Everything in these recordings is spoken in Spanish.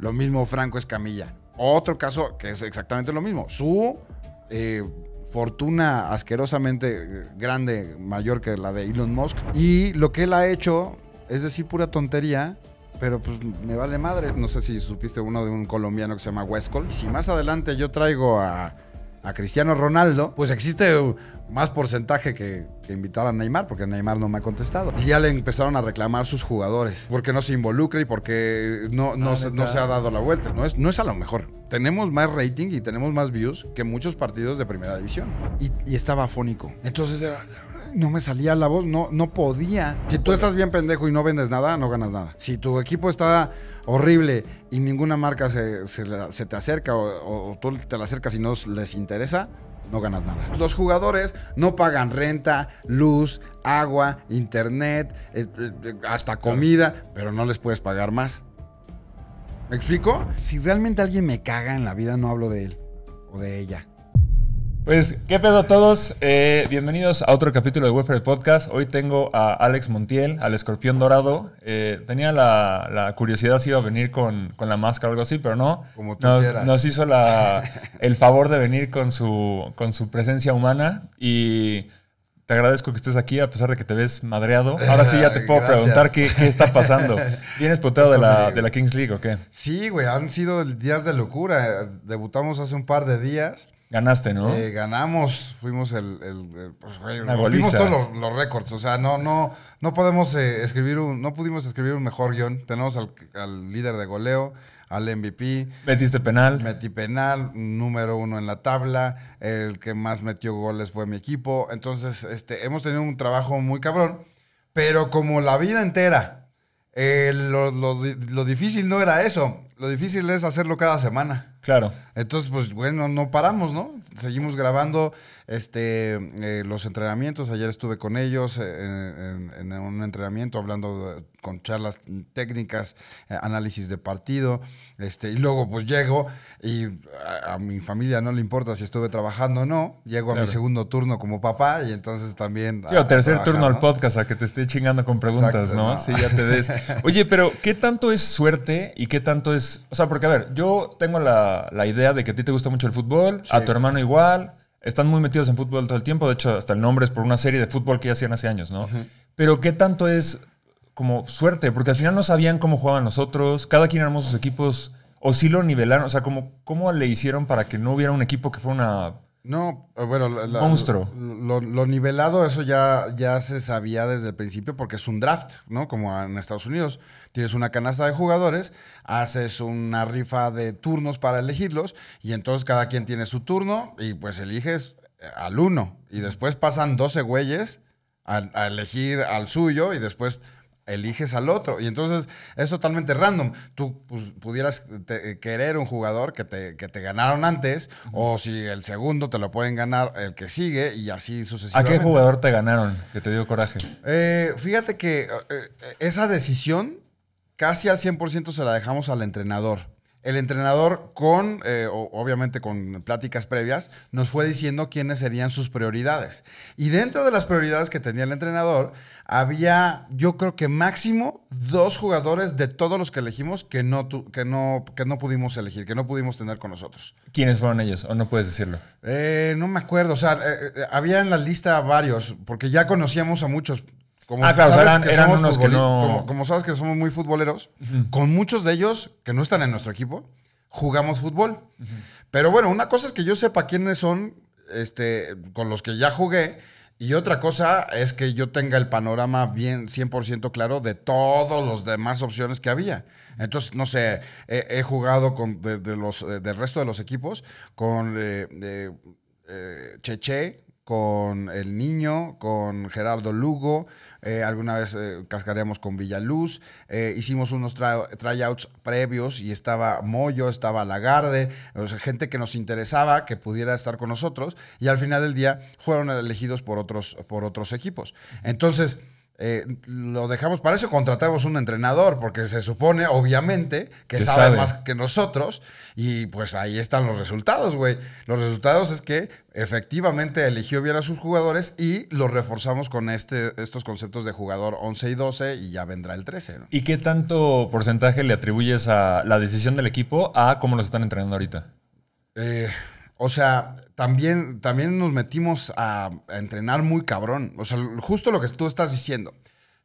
Lo mismo Franco Escamilla. Otro caso que es exactamente lo mismo. Su eh, fortuna asquerosamente eh, grande, mayor que la de Elon Musk. Y lo que él ha hecho es decir pura tontería. Pero pues me vale madre. No sé si supiste uno de un colombiano que se llama Westcol. Si más adelante yo traigo a a Cristiano Ronaldo, pues existe más porcentaje que, invitar a Neymar, porque Neymar no me ha contestado. Y ya le empezaron a reclamar sus jugadores, porque no se involucra y porque no, no, ah, se, ha dado la vuelta. No es, no es a lo mejor. Tenemos más rating y tenemos más views que muchos partidos de primera división. Y, estaba afónico. Entonces no me salía la voz, no, no podía. Si tú pues estás bien pendejo y no vendes nada, no ganas nada. Si tu equipo está horrible y ninguna marca se, te acerca o, tú te la acercas y no les interesa, no ganas nada. Los jugadores no pagan renta, luz, agua, internet, eh, eh, hasta comida, pero no les puedes pagar más. ¿Me explico? Si realmente alguien me caga en la vida, no hablo de él o de ella. Pues, ¿qué pedo a todos? Eh, bienvenidos a otro capítulo de Welfare Podcast. Hoy tengo a Alex Montiel, al escorpión dorado. Eh, tenía la, curiosidad si iba a venir con, la máscara o algo así, pero no. Como tú nos, quieras. Nos hizo el favor de venir con su, con su presencia humana y te agradezco que estés aquí a pesar de que te ves madreado. Ahora sí ya te puedo preguntar qué, qué, está pasando. ¿Vienes puteado de la, de la Kings League o qué? Sí, güey, han sido días de locura. Debutamos hace un par de días. Ganaste, ¿no? Eh, ganamos, fuimos el, el, el pues, todos los, récords. O sea, no, no, no podemos eh, escribir un, no pudimos escribir un mejor guión. Tenemos al, líder de goleo, al MVP. Metiste penal. Metí penal, número uno en la tabla. El que más metió goles fue mi equipo. Entonces, este, hemos tenido un trabajo muy cabrón. Pero como la vida entera, eh, lo, lo difícil no era eso. Lo difícil es hacerlo cada semana. Claro. Entonces, pues bueno, no paramos, ¿no? Seguimos grabando este, eh, los entrenamientos. Ayer estuve con ellos eh, en, un entrenamiento hablando con charlas técnicas, eh, análisis de partido. Este, y luego pues llego y a, mi familia no le importa si estuve trabajando o no. Llego a mi segundo turno como papá y entonces también... Sí, tercer turno al podcast a que te esté chingando con preguntas, ¿no? Sí, ya te Oye, pero ¿qué tanto es suerte y qué tanto es... O sea, porque a ver, yo tengo la la, idea de que a ti te gusta mucho el fútbol, a tu hermano igual, están muy metidos en fútbol todo el tiempo, de hecho hasta el nombre es por una serie de fútbol que ya hacían hace años, ¿no? Pero qué tanto es como suerte, porque al final no sabían cómo jugaban nosotros, cada quien armó sus equipos, o sí lo nivelaron, o sea, como, ¿cómo le hicieron para que no hubiera un equipo que fuera una no, eh, bueno, Lo, nivelado, eso ya, ya se sabía desde el principio porque es un draft, ¿no? Como en Estados Unidos. Tienes una canasta de jugadores, haces una rifa de turnos para elegirlos y entonces cada quien tiene su turno y pues eliges eh, al uno. Y después pasan 12 güeyes a elegir al suyo y después eliges al otro. Y entonces es totalmente random. Tú pues, pudieras eh, querer un jugador que te, ganaron antes, o si el segundo te lo pueden ganar el que sigue, y así sucesivamente. ¿A qué jugador te ganaron que te dio coraje? Eh, fíjate que eh, esa decisión casi al 100% se la dejamos al entrenador. El entrenador, con, obviamente con pláticas previas, nos fue diciendo quiénes serían sus prioridades. Y dentro de las prioridades que tenía el entrenador, había, yo creo que máximo dos jugadores de todos los que elegimos que no, que no, no pudimos elegir, que no pudimos tener con nosotros. ¿Quiénes fueron ellos? ¿O no puedes decirlo? Eh, no me acuerdo. O sea, eh, eh, había en la lista varios, porque ya conocíamos a muchos. Como ah, claro, eran, unos que no... Como, sabes que somos muy futboleros, con muchos de ellos que no están en nuestro equipo, jugamos fútbol. Pero bueno, una cosa es que yo sepa quiénes son este, con los que ya jugué y otra cosa es que yo tenga el panorama bien 100% claro de todas las demás opciones que había. Entonces, no sé, he, jugado con de, los, eh, del resto de los equipos con eh, eh, Cheche, con El Niño, con Gerardo Lugo, eh, alguna vez eh, cascaríamos con Villaluz, eh, hicimos unos tryouts previos y estaba Moyo, estaba Lagarde, o sea, gente que nos interesaba que pudiera estar con nosotros y al final del día fueron elegidos por otros, por otros equipos. Entonces, eh, lo dejamos para eso, contratamos un entrenador, porque se supone, obviamente, que sabe, más que nosotros, y pues ahí están los resultados, güey. Los resultados es que efectivamente eligió bien a sus jugadores y los reforzamos con este, estos conceptos de jugador 11 y 12 y ya vendrá el 13. ¿no? ¿Y qué tanto porcentaje le atribuyes a la decisión del equipo a cómo los están entrenando ahorita? Eh, o sea, también, nos metimos a, entrenar muy cabrón. O sea, justo lo que tú estás diciendo.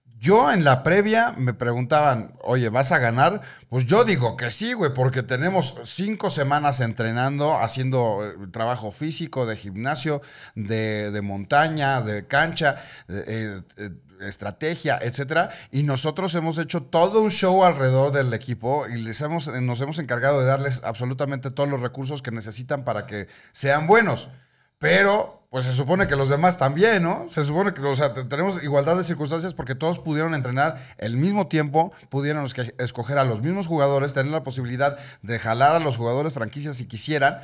Yo en la previa me preguntaban, oye, ¿vas a ganar? Pues yo digo que sí, güey, porque tenemos cinco semanas entrenando, haciendo eh, trabajo físico, de gimnasio, de, de montaña, de cancha. Eh, eh, estrategia, etcétera. Y nosotros hemos hecho todo un show alrededor del equipo y nos hemos encargado de darles absolutamente todos los recursos que necesitan para que sean buenos. Pero, pues se supone que los demás también, ¿no? Se supone que, o sea, tenemos igualdad de circunstancias porque todos pudieron entrenar el mismo tiempo, pudieron escoger a los mismos jugadores, tener la posibilidad de jalar a los jugadores franquicias si quisieran.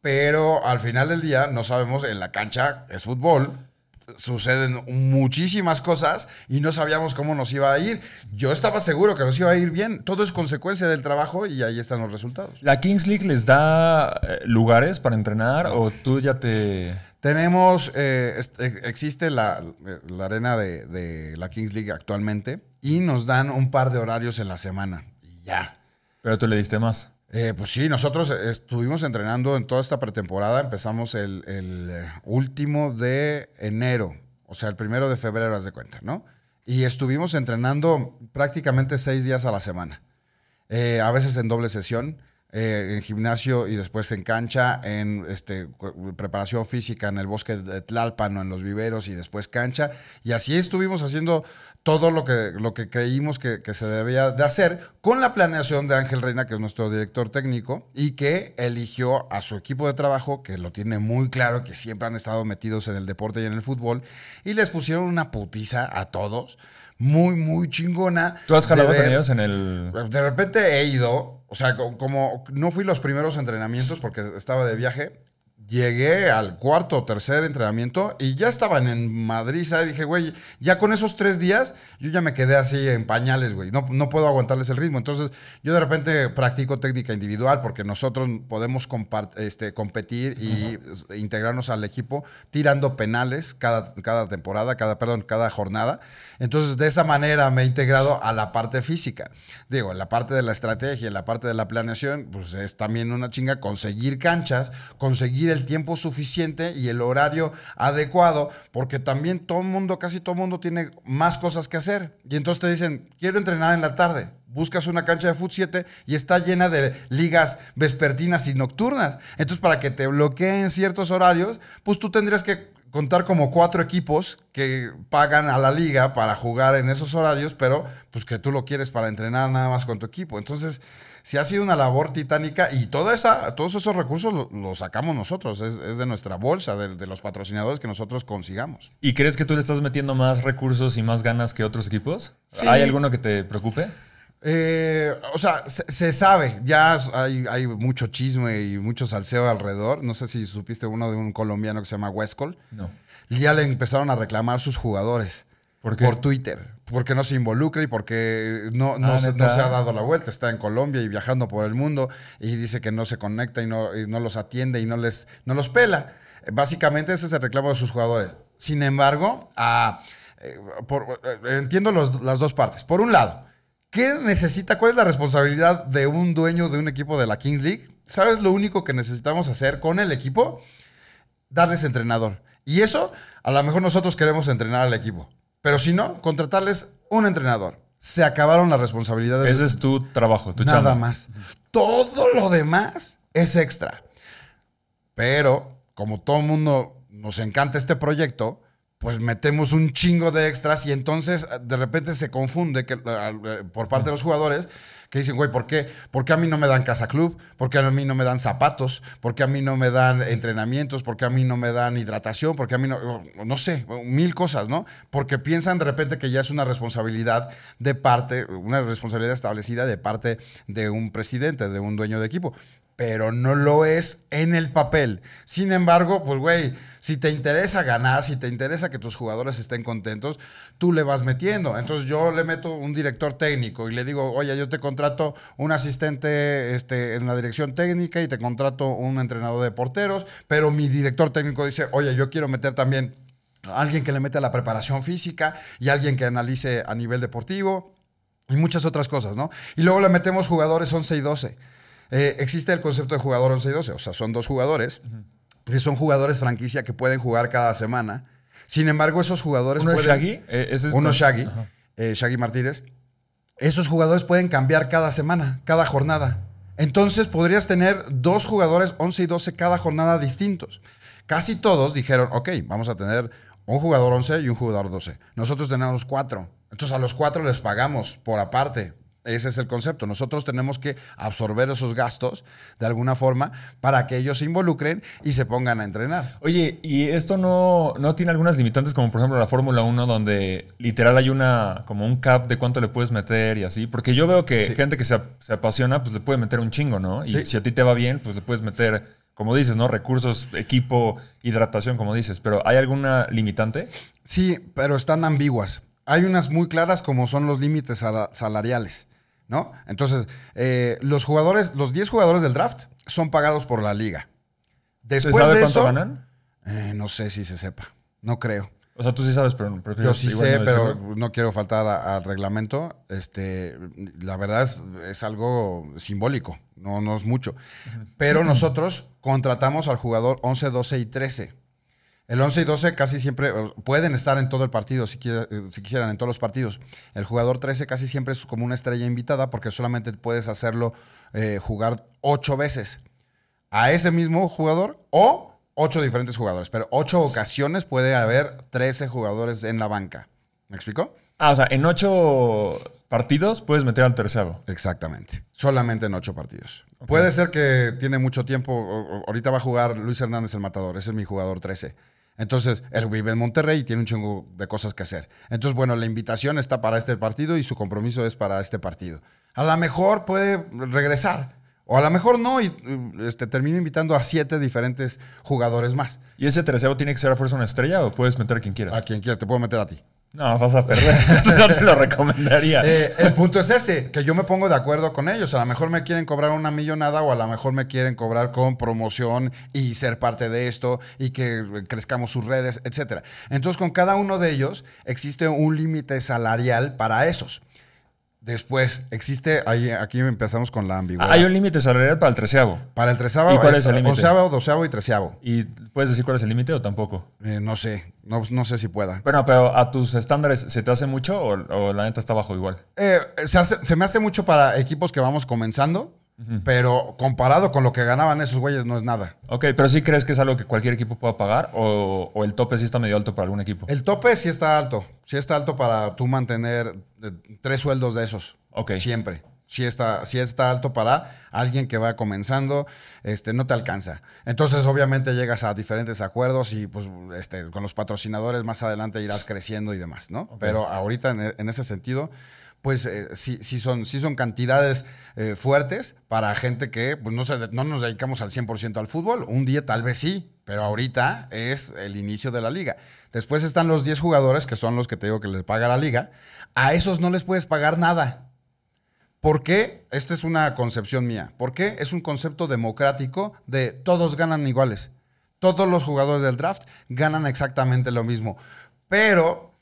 Pero al final del día no sabemos en la cancha, es fútbol, suceden muchísimas cosas y no sabíamos cómo nos iba a ir. Yo estaba seguro que nos iba a ir bien. Todo es consecuencia del trabajo y ahí están los resultados. ¿La Kings League les da eh, lugares para entrenar o tú ya te... Tenemos, eh, existe la, arena de, la Kings League actualmente y nos dan un par de horarios en la semana. ya. Pero tú le diste más. Eh, pues sí, nosotros estuvimos entrenando en toda esta pretemporada. Empezamos el, eh, último de enero, o sea, el primero de febrero, haz de cuenta, ¿no? Y estuvimos entrenando prácticamente seis días a la semana. Eh, a veces en doble sesión, eh, en gimnasio y después en cancha, en este, preparación física en el bosque de Tlalpan en los viveros y después cancha. Y así estuvimos haciendo todo lo que, lo que creímos que, que, se debía de hacer con la planeación de Ángel Reina, que es nuestro director técnico, y que eligió a su equipo de trabajo, que lo tiene muy claro, que siempre han estado metidos en el deporte y en el fútbol, y les pusieron una putiza a todos, muy, muy chingona. ¿Tú has jalado con ellos en el...? De repente he ido, o sea, como no fui los primeros entrenamientos porque estaba de viaje, Llegué al cuarto o tercer entrenamiento y ya estaban en Madrid, ¿sabes? Dije, güey, ya con esos tres días yo ya me quedé así en pañales, güey. No, no puedo aguantarles el ritmo. Entonces, yo de repente practico técnica individual porque nosotros podemos este, competir e integrarnos al equipo tirando penales cada, cada temporada, cada, perdón, cada jornada. Entonces, de esa manera me he integrado a la parte física. Digo, la parte de la estrategia, la parte de la planeación, pues es también una chinga conseguir canchas, conseguir el tiempo suficiente y el horario adecuado, porque también todo el mundo, casi todo el mundo tiene más cosas que hacer. Y entonces te dicen, quiero entrenar en la tarde. Buscas una cancha de fut 7 y está llena de ligas vespertinas y nocturnas. Entonces, para que te bloqueen ciertos horarios, pues tú tendrías que contar como cuatro equipos que pagan a la liga para jugar en esos horarios, pero pues que tú lo quieres para entrenar nada más con tu equipo. Entonces, si ha sido una labor titánica y toda esa, todos esos recursos los sacamos nosotros, es, de nuestra bolsa, de, los patrocinadores que nosotros consigamos. ¿Y crees que tú le estás metiendo más recursos y más ganas que otros equipos? ¿Hay alguno que te preocupe? Eh, o sea, se, sabe, ya hay, mucho chisme y mucho salseo alrededor. No sé si supiste uno de un colombiano que se llama Westcol. No. Ya le empezaron a reclamar sus jugadores. ¿Por Por Twitter porque no se involucra y porque no, no, ah, se, ha dado la vuelta. Está en Colombia y viajando por el mundo y dice que no se conecta y no, los atiende y no, les, no los pela. Básicamente ese es el reclamo de sus jugadores. Sin embargo, ah, eh, eh, entiendo las dos partes. Por un lado, ¿qué necesita? ¿Cuál es la responsabilidad de un dueño de un equipo de la Kings League? ¿Sabes lo único que necesitamos hacer con el equipo? Darles entrenador. Y eso, a lo mejor nosotros queremos entrenar al equipo. Pero si no, contratarles un entrenador. Se acabaron las responsabilidades. Ese es tu trabajo, tu Nada más. Todo lo demás es extra. Pero, como todo el mundo nos encanta este proyecto, pues metemos un chingo de extras y entonces de repente se confunde que, eh, por parte de los jugadores que dicen, güey, ¿por qué? ¿Por qué a mí no me dan casa club? ¿Por qué a mí no me dan zapatos? ¿Por qué a mí no me dan entrenamientos? ¿Por qué a mí no me dan hidratación? ¿Por qué a mí no, no sé, mil cosas, ¿no? Porque piensan de repente que ya es una responsabilidad de parte, una responsabilidad establecida de parte de un presidente, de un dueño de equipo pero no lo es en el papel. Sin embargo, pues güey, si te interesa ganar, si te interesa que tus jugadores estén contentos, tú le vas metiendo. Entonces yo le meto un director técnico y le digo, oye, yo te contrato un asistente este, en la dirección técnica y te contrato un entrenador de porteros, pero mi director técnico dice, oye, yo quiero meter también a alguien que le meta la preparación física y alguien que analice a nivel deportivo. Y muchas otras cosas, ¿no? Y luego le metemos jugadores 11 y 12. Eh, existe el concepto de jugador 11 y 12. O sea, son dos jugadores que son jugadores franquicia que pueden jugar cada semana. Sin embargo, esos jugadores. Uno pueden, Shaggy. Eh, es uno Shaggy. Eh, Shaggy Martínez. Esos jugadores pueden cambiar cada semana, cada jornada. Entonces podrías tener dos jugadores 11 y 12 cada jornada distintos. Casi todos dijeron, ok, vamos a tener un jugador 11 y un jugador 12. Nosotros tenemos cuatro. Entonces a los cuatro les pagamos por aparte ese es el concepto. Nosotros tenemos que absorber esos gastos de alguna forma para que ellos se involucren y se pongan a entrenar. Oye, ¿y esto no, no tiene algunas limitantes como por ejemplo la Fórmula 1 donde literal hay una como un cap de cuánto le puedes meter y así? Porque yo veo que gente que se, apasiona pues le puede meter un chingo, ¿no? Y si a ti te va bien, pues le puedes meter como dices, ¿no? Recursos, equipo, hidratación, como dices. Pero ¿hay alguna limitante? Sí, pero están ambiguas. Hay unas muy claras como son los límites salariales. ¿no? Entonces, eh, los jugadores, los 10 jugadores del draft son pagados por la liga. Después ¿Se sabe de cuánto ganan? Eh, no sé si se sepa. No creo. O sea, tú sí sabes, pero Yo sí sé, pero no quiero faltar al reglamento. Este, la verdad es, algo simbólico, no, no es mucho. Pero nosotros contratamos al jugador 11, 12 y 13 el 11 y 12 casi siempre pueden estar en todo el partido, eh, si, quisieran, en todos los partidos. El jugador 13 casi siempre es como una estrella invitada porque solamente puedes hacerlo eh, jugar ocho veces a ese mismo jugador o ocho diferentes jugadores. Pero ocho ocasiones puede haber 13 jugadores en la banca. ¿Me explico? Ah, o sea, en ocho partidos puedes meter al tercero. Exactamente. Solamente en ocho partidos. Puede ser que tiene mucho tiempo. Ahorita va a jugar Luis Hernández el Matador. Ese es mi jugador 13. Entonces, él vive en Monterrey y tiene un chingo de cosas que hacer. Entonces, bueno, la invitación está para este partido y su compromiso es para este partido. A lo mejor puede regresar. O a lo mejor no, y este, termino invitando a siete diferentes jugadores más. ¿Y ese tercero tiene que ser a fuerza una estrella o puedes meter a quien quieras? A quien quieras, te puedo meter a ti. No, vas a perder. no te lo recomendaría. Eh, el punto es ese, que yo me pongo de acuerdo con ellos. A lo mejor me quieren cobrar una millonada o a lo mejor me quieren cobrar con promoción y ser parte de esto y que crezcamos sus redes, etc. Entonces, con cada uno de ellos existe un límite salarial para esos. Después, existe, ahí, aquí empezamos con la ambigüedad. Hay un límite salarial para el treceavo. Para el treceavo. ¿Y cuál eh, es el límite? doceavo y treceavo. ¿Y puedes decir cuál es el límite o tampoco? Eh, no sé, no, no, sé si pueda. Bueno, pero a tus estándares, ¿se te hace mucho o, la neta está bajo igual? Eh, se, se me hace mucho para equipos que vamos comenzando. Pero comparado con lo que ganaban esos güeyes, no es nada. Ok, pero sí crees que es algo que cualquier equipo pueda pagar o, el tope sí está medio alto para algún equipo. El tope sí está alto. Sí está alto para tú mantener eh, tres sueldos de esos. Ok. Siempre. Si está, está alto para alguien que va comenzando, este, no te alcanza. Entonces, obviamente, llegas a diferentes acuerdos y pues este, con los patrocinadores más adelante irás creciendo y demás, ¿no? Pero ahorita en ese sentido pues eh, sí, sí, son, son cantidades eh, fuertes para gente que pues, no, no nos dedicamos al 100% al fútbol. Un día tal vez sí, pero ahorita es el inicio de la liga. Después están los 10 jugadores, que son los que te digo que les paga la liga. A esos no les puedes pagar nada. ¿Por qué? Esta es una concepción mía. ¿Por qué? Es un concepto democrático de todos ganan iguales. Todos los jugadores del draft ganan exactamente lo mismo. Pero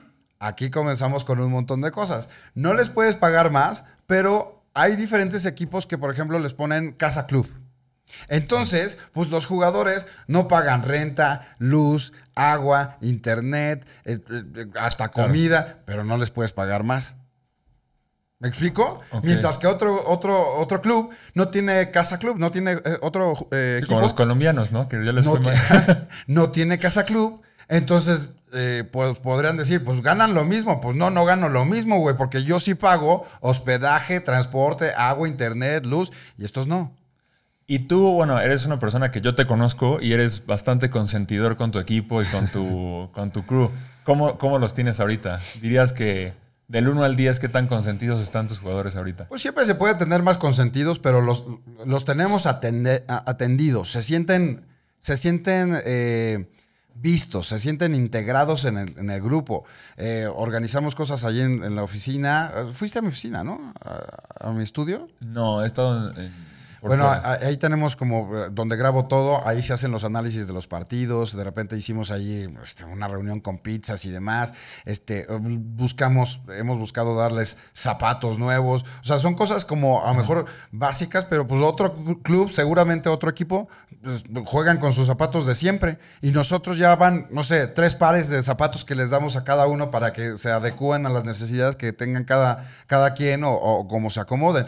Aquí comenzamos con un montón de cosas. No les puedes pagar más, pero hay diferentes equipos que, por ejemplo, les ponen casa club. Entonces, pues los jugadores no pagan renta, luz, agua, internet, eh, eh, hasta comida, pero no les puedes pagar más. ¿Me explico? Mientras que otro, otro, otro club no tiene casa club, no tiene eh, otro equipo. Como los colombianos, ¿no? Que les no tiene casa club. Entonces, eh, pues podrían decir, pues ganan lo mismo. Pues no, no gano lo mismo, güey, porque yo sí pago hospedaje, transporte, agua, internet, luz, y estos no. Y tú, bueno, eres una persona que yo te conozco y eres bastante consentidor con tu equipo y con tu, con tu crew. ¿Cómo, los tienes ahorita? Dirías que del 1 al 10, ¿qué tan consentidos están tus jugadores ahorita? Pues siempre se puede tener más consentidos, pero los, los tenemos atendidos. Se sienten, se sienten eh, vistos, se sienten integrados en el, en el grupo. Eh, organizamos cosas allí en, la oficina. Eh, fuiste a mi oficina, ¿no? ¿A, a mi estudio? No, he estado en bueno, ahí tenemos como eh, donde grabo todo, ahí se hacen los análisis de los partidos, de repente hicimos ahí este, una reunión con pizzas y demás, este, eh, buscamos, hemos buscado darles zapatos nuevos, o sea, son cosas como a lo mejor básicas, pero pues otro club, seguramente otro equipo, pues, juegan con sus zapatos de siempre y nosotros ya van, no sé, tres pares de zapatos que les damos a cada uno para que se adecúen a las necesidades que tengan cada, cada quien o, o como se acomoden.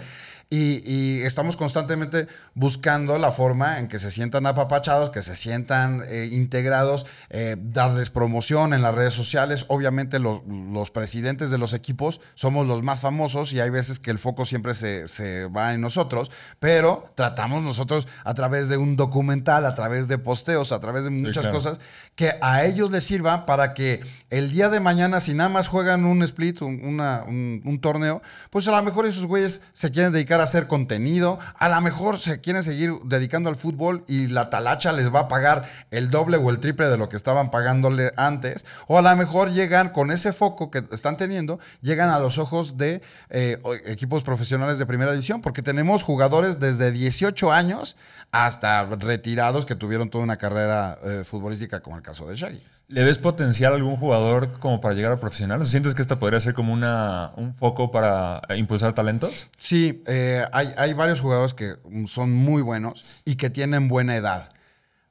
Y, estamos constantemente buscando la forma en que se sientan apapachados, que se sientan eh, integrados, eh, darles promoción en las redes sociales. Obviamente los, presidentes de los equipos somos los más famosos y hay veces que el foco siempre se, va en nosotros, pero tratamos nosotros a través de un documental, a través de posteos, a través de muchas cosas que a ellos les sirva para que el día de mañana, si nada más juegan un split, un, torneo, pues a lo mejor esos güeyes se quieren dedicar a hacer contenido, a lo mejor se quieren seguir dedicando al fútbol y la talacha les va a pagar el doble o el triple de lo que estaban pagándole antes, o a lo mejor llegan con ese foco que están teniendo, llegan a los ojos de eh, equipos profesionales de primera división, porque tenemos jugadores desde 18 años hasta retirados que tuvieron toda una carrera eh, futbolística, como el caso de Shaggy. ¿Le ves potencial a algún jugador como para llegar a profesional? ¿Sientes que esta podría ser como una, un foco para eh, impulsar talentos? Sí, eh, hay, hay, varios jugadores que son muy buenos y que tienen buena edad.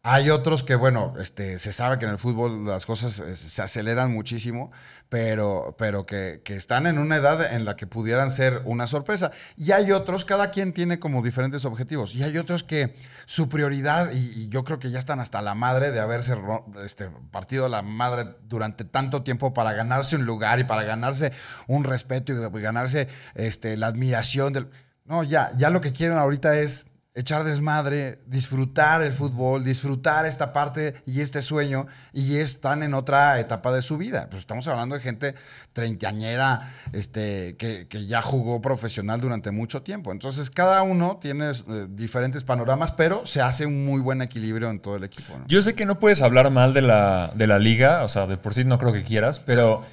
Hay otros que, bueno, este, se sabe que en el fútbol las cosas eh, se aceleran muchísimo, pero, pero que, que, están en una edad en la que pudieran ser una sorpresa. Y hay otros, cada quien tiene como diferentes objetivos, y hay otros que su prioridad, y, yo creo que ya están hasta la madre de haberse este, partido la madre durante tanto tiempo para ganarse un lugar y para ganarse un respeto y ganarse este, la admiración del... No, ya, ya lo que quieren ahorita es echar desmadre, disfrutar el fútbol, disfrutar esta parte y este sueño, y están en otra etapa de su vida. Pues estamos hablando de gente treintañera, este, que, ya jugó profesional durante mucho tiempo. Entonces, cada uno tiene eh, diferentes panoramas, pero se hace un muy buen equilibrio en todo el equipo. Yo sé que no puedes hablar mal de la, de la liga, o sea, de por sí no creo que quieras, pero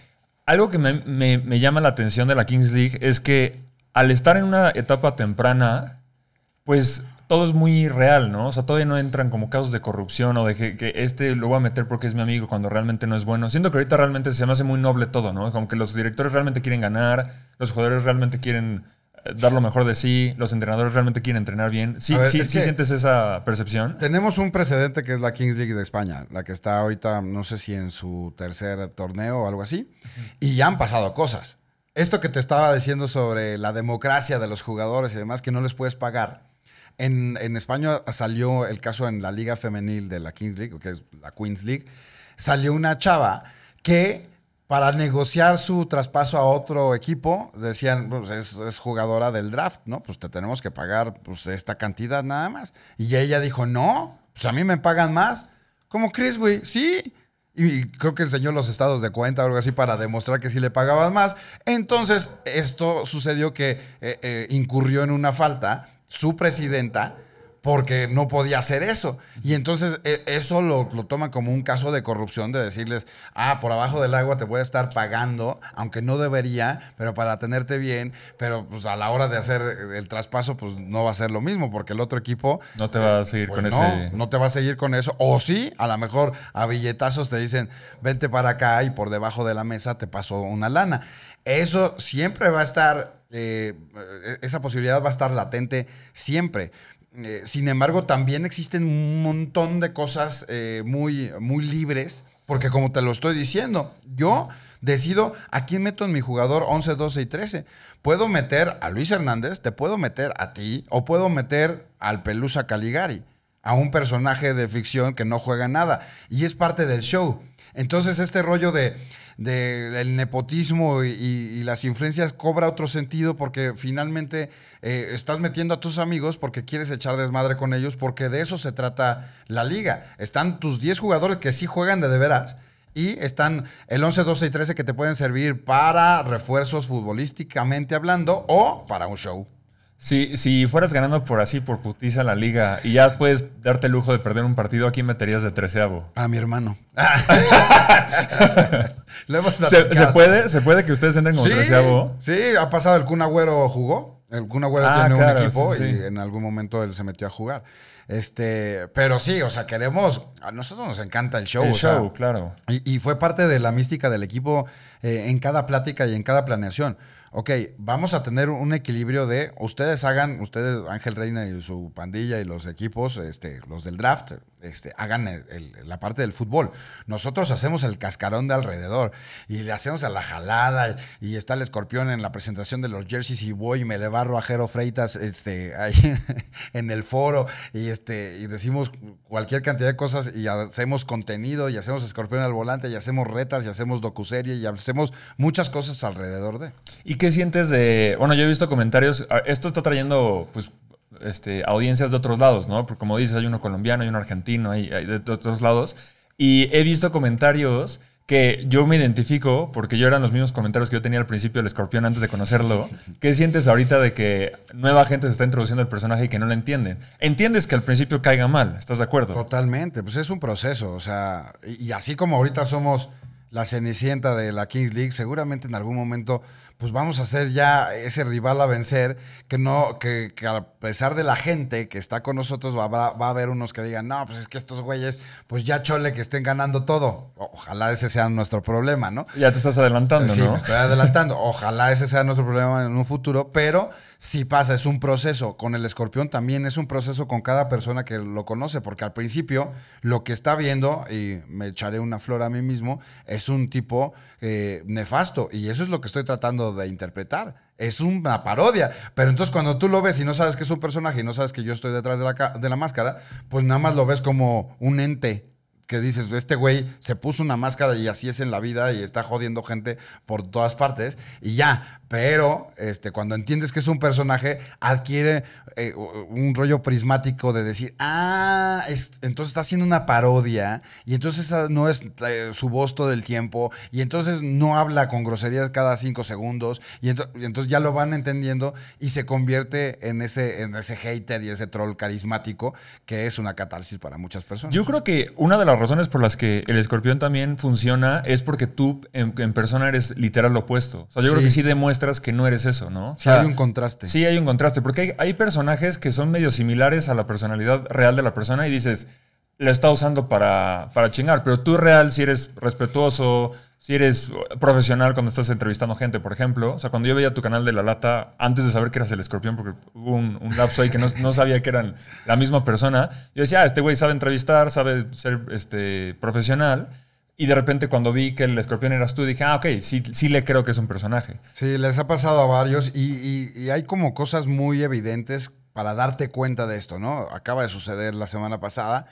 algo que me llama la atención de la Kings League es que al estar en una etapa temprana, pues todo es muy real, ¿no? O sea, todavía no entran como casos de corrupción o de que, este lo voy a meter porque es mi amigo cuando realmente no es bueno. Siento que ahorita realmente se me hace muy noble todo, ¿no? Como que los directores realmente quieren ganar, los jugadores realmente quieren eh, dar lo mejor de sí, los entrenadores realmente quieren entrenar bien. Sí, sí, sí sientes esa percepción. Tenemos un precedente que es la Kings League de España, la que está ahorita, no sé si en su tercer torneo o algo así, y ya han pasado cosas. Esto que te estaba diciendo sobre la democracia de los jugadores y demás, que no les puedes pagar en, España salió el caso en la Liga Femenil de la Kings League, que es la Queens League. Salió una chava que para negociar su traspaso a otro equipo, decían, pues es, jugadora del draft, ¿no? Pues te tenemos que pagar pues, esta cantidad nada más. Y ella dijo, no, pues a mí me pagan más. Como Chris, güey, sí. Y creo que enseñó los estados de cuenta o algo así para demostrar que sí le pagaban más. Entonces, esto sucedió que eh, eh, incurrió en una falta su presidenta porque no podía hacer eso. Y entonces e, eso lo, toma toman como un caso de corrupción, de decirles, ah, por abajo del agua te voy a estar pagando, aunque no debería, pero para tenerte bien, pero pues a la hora de hacer el traspaso, pues no va a ser lo mismo, porque el otro equipo... No te va a eh, seguir pues con no, No te va a seguir con eso. O sí, a lo mejor a billetazos te dicen, vente para acá y por debajo de la mesa te paso una lana. Eso siempre va a estar eh, eh, esa posibilidad va a estar latente siempre. Eh, sin embargo, también existen un montón de cosas muy, muy libres, porque como te lo estoy diciendo, yo decido a quién meto en mi jugador 11, 12 y 13. Puedo meter a Luis Hernández, te puedo meter a ti, o puedo meter al Pelusa Caligari, a un personaje de ficción que no juega nada, y es parte del show. Entonces, este rollo de del nepotismo y, las influencias cobra otro sentido porque finalmente eh, estás metiendo a tus amigos porque quieres echar desmadre con ellos, porque de eso se trata la liga. Están tus 10 jugadores que sí juegan de de veras. Y están el 11, 12 y 13 que te pueden servir para refuerzos futbolísticamente hablando o para un show. Si, si fueras ganando por así, por putiza la liga, y ya puedes darte el lujo de perder un partido, ¿a quién meterías de treceavo? A mi hermano. ¿Se, puede, ¿Se puede que ustedes entren como treceavo? Sí, ha pasado. El Kun Agüero jugó. El Kun Agüero ah, tiene un equipo y en algún momento él se metió a jugar. Este, pero sí, o sea, queremos. A nosotros nos encanta el show. El show, claro. Y, fue parte de la mística del equipo eh, en cada plática y en cada planeación ok, vamos a tener un equilibrio de, ustedes hagan, ustedes, Ángel Reina y su pandilla y los equipos, este, los del draft, este, hagan la parte del fútbol. Nosotros hacemos el cascarón de alrededor y le hacemos a la jalada y está el escorpión en la presentación de los jerseys y voy y me le barro a Jero Freitas este, ahí en el foro y, este, y decimos cualquier cantidad de cosas y hacemos contenido y hacemos escorpión al volante y hacemos retas y hacemos docuserie y hacemos muchas cosas alrededor de. ¿Y qué sientes de...? Bueno, yo he visto comentarios, ah, esto está trayendo pues este, audiencias de otros lados, ¿no? Porque como dices, hay uno colombiano, hay uno argentino, hay, de otros lados. Y he visto comentarios que yo me identifico, porque yo eran los mismos comentarios que yo tenía al principio del escorpión antes de conocerlo. ¿Qué sientes ahorita de que nueva gente se está introduciendo al personaje y que no lo entienden? Entiendes que al principio caiga mal, ¿estás de acuerdo? Totalmente, pues es un proceso, o sea, y así como ahorita somos la cenicienta de la Kings League, seguramente en algún momento pues vamos a hacer ya ese rival a vencer, que no, que, a pesar de la gente que está con nosotros, va, a haber unos que digan, no, pues es que estos güeyes, pues ya chole que estén ganando todo. Ojalá ese sea nuestro problema, ¿no? Ya te estás adelantando, sí, ¿no? Sí, estoy adelantando. Ojalá ese sea nuestro problema en un futuro, pero sí pasa, es un proceso. Con el escorpión también es un proceso con cada persona que lo conoce, porque al principio lo que está viendo, y me echaré una flor a mí mismo, es un tipo eh, nefasto. Y eso es lo que estoy tratando de interpretar. Es una parodia. Pero entonces cuando tú lo ves y no sabes que es un personaje y no sabes que yo estoy detrás de la, de la máscara, pues nada más lo ves como un ente que dices, este güey se puso una máscara y así es en la vida y está jodiendo gente por todas partes y ya, pero este, cuando entiendes que es un personaje, adquiere eh, un rollo prismático de decir, ah, entonces está haciendo una parodia, y entonces no es eh, su voz todo el tiempo, y entonces no habla con groserías cada cinco segundos, y, entonces ya lo van entendiendo y se convierte en ese, en ese hater y ese troll carismático, que es una catarsis para muchas personas. Yo creo que una de las razones por las que el escorpión también funciona es porque tú en, persona eres literal lo opuesto. O sea, yo creo que sí demuestra que no eres eso, ¿no? sí, hay un contraste. Sí, hay un contraste, porque hay, personajes que son medio similares a la personalidad real de la persona y dices, la está usando para, para chingar, pero tú real si eres respetuoso, si eres profesional cuando estás entrevistando gente, por ejemplo. O sea, cuando yo veía tu canal de La Lata, antes de saber que eras el escorpión, porque hubo un, lapso ahí que no, no, sabía que eran la misma persona, yo decía, ah, este güey sabe entrevistar, sabe ser este, profesional. Y de repente cuando vi que el escorpión eras tú, dije, ah, ok, sí, sí le creo que es un personaje. Sí, les ha pasado a varios y, hay como cosas muy evidentes para darte cuenta de esto, ¿no? Acaba de suceder la semana pasada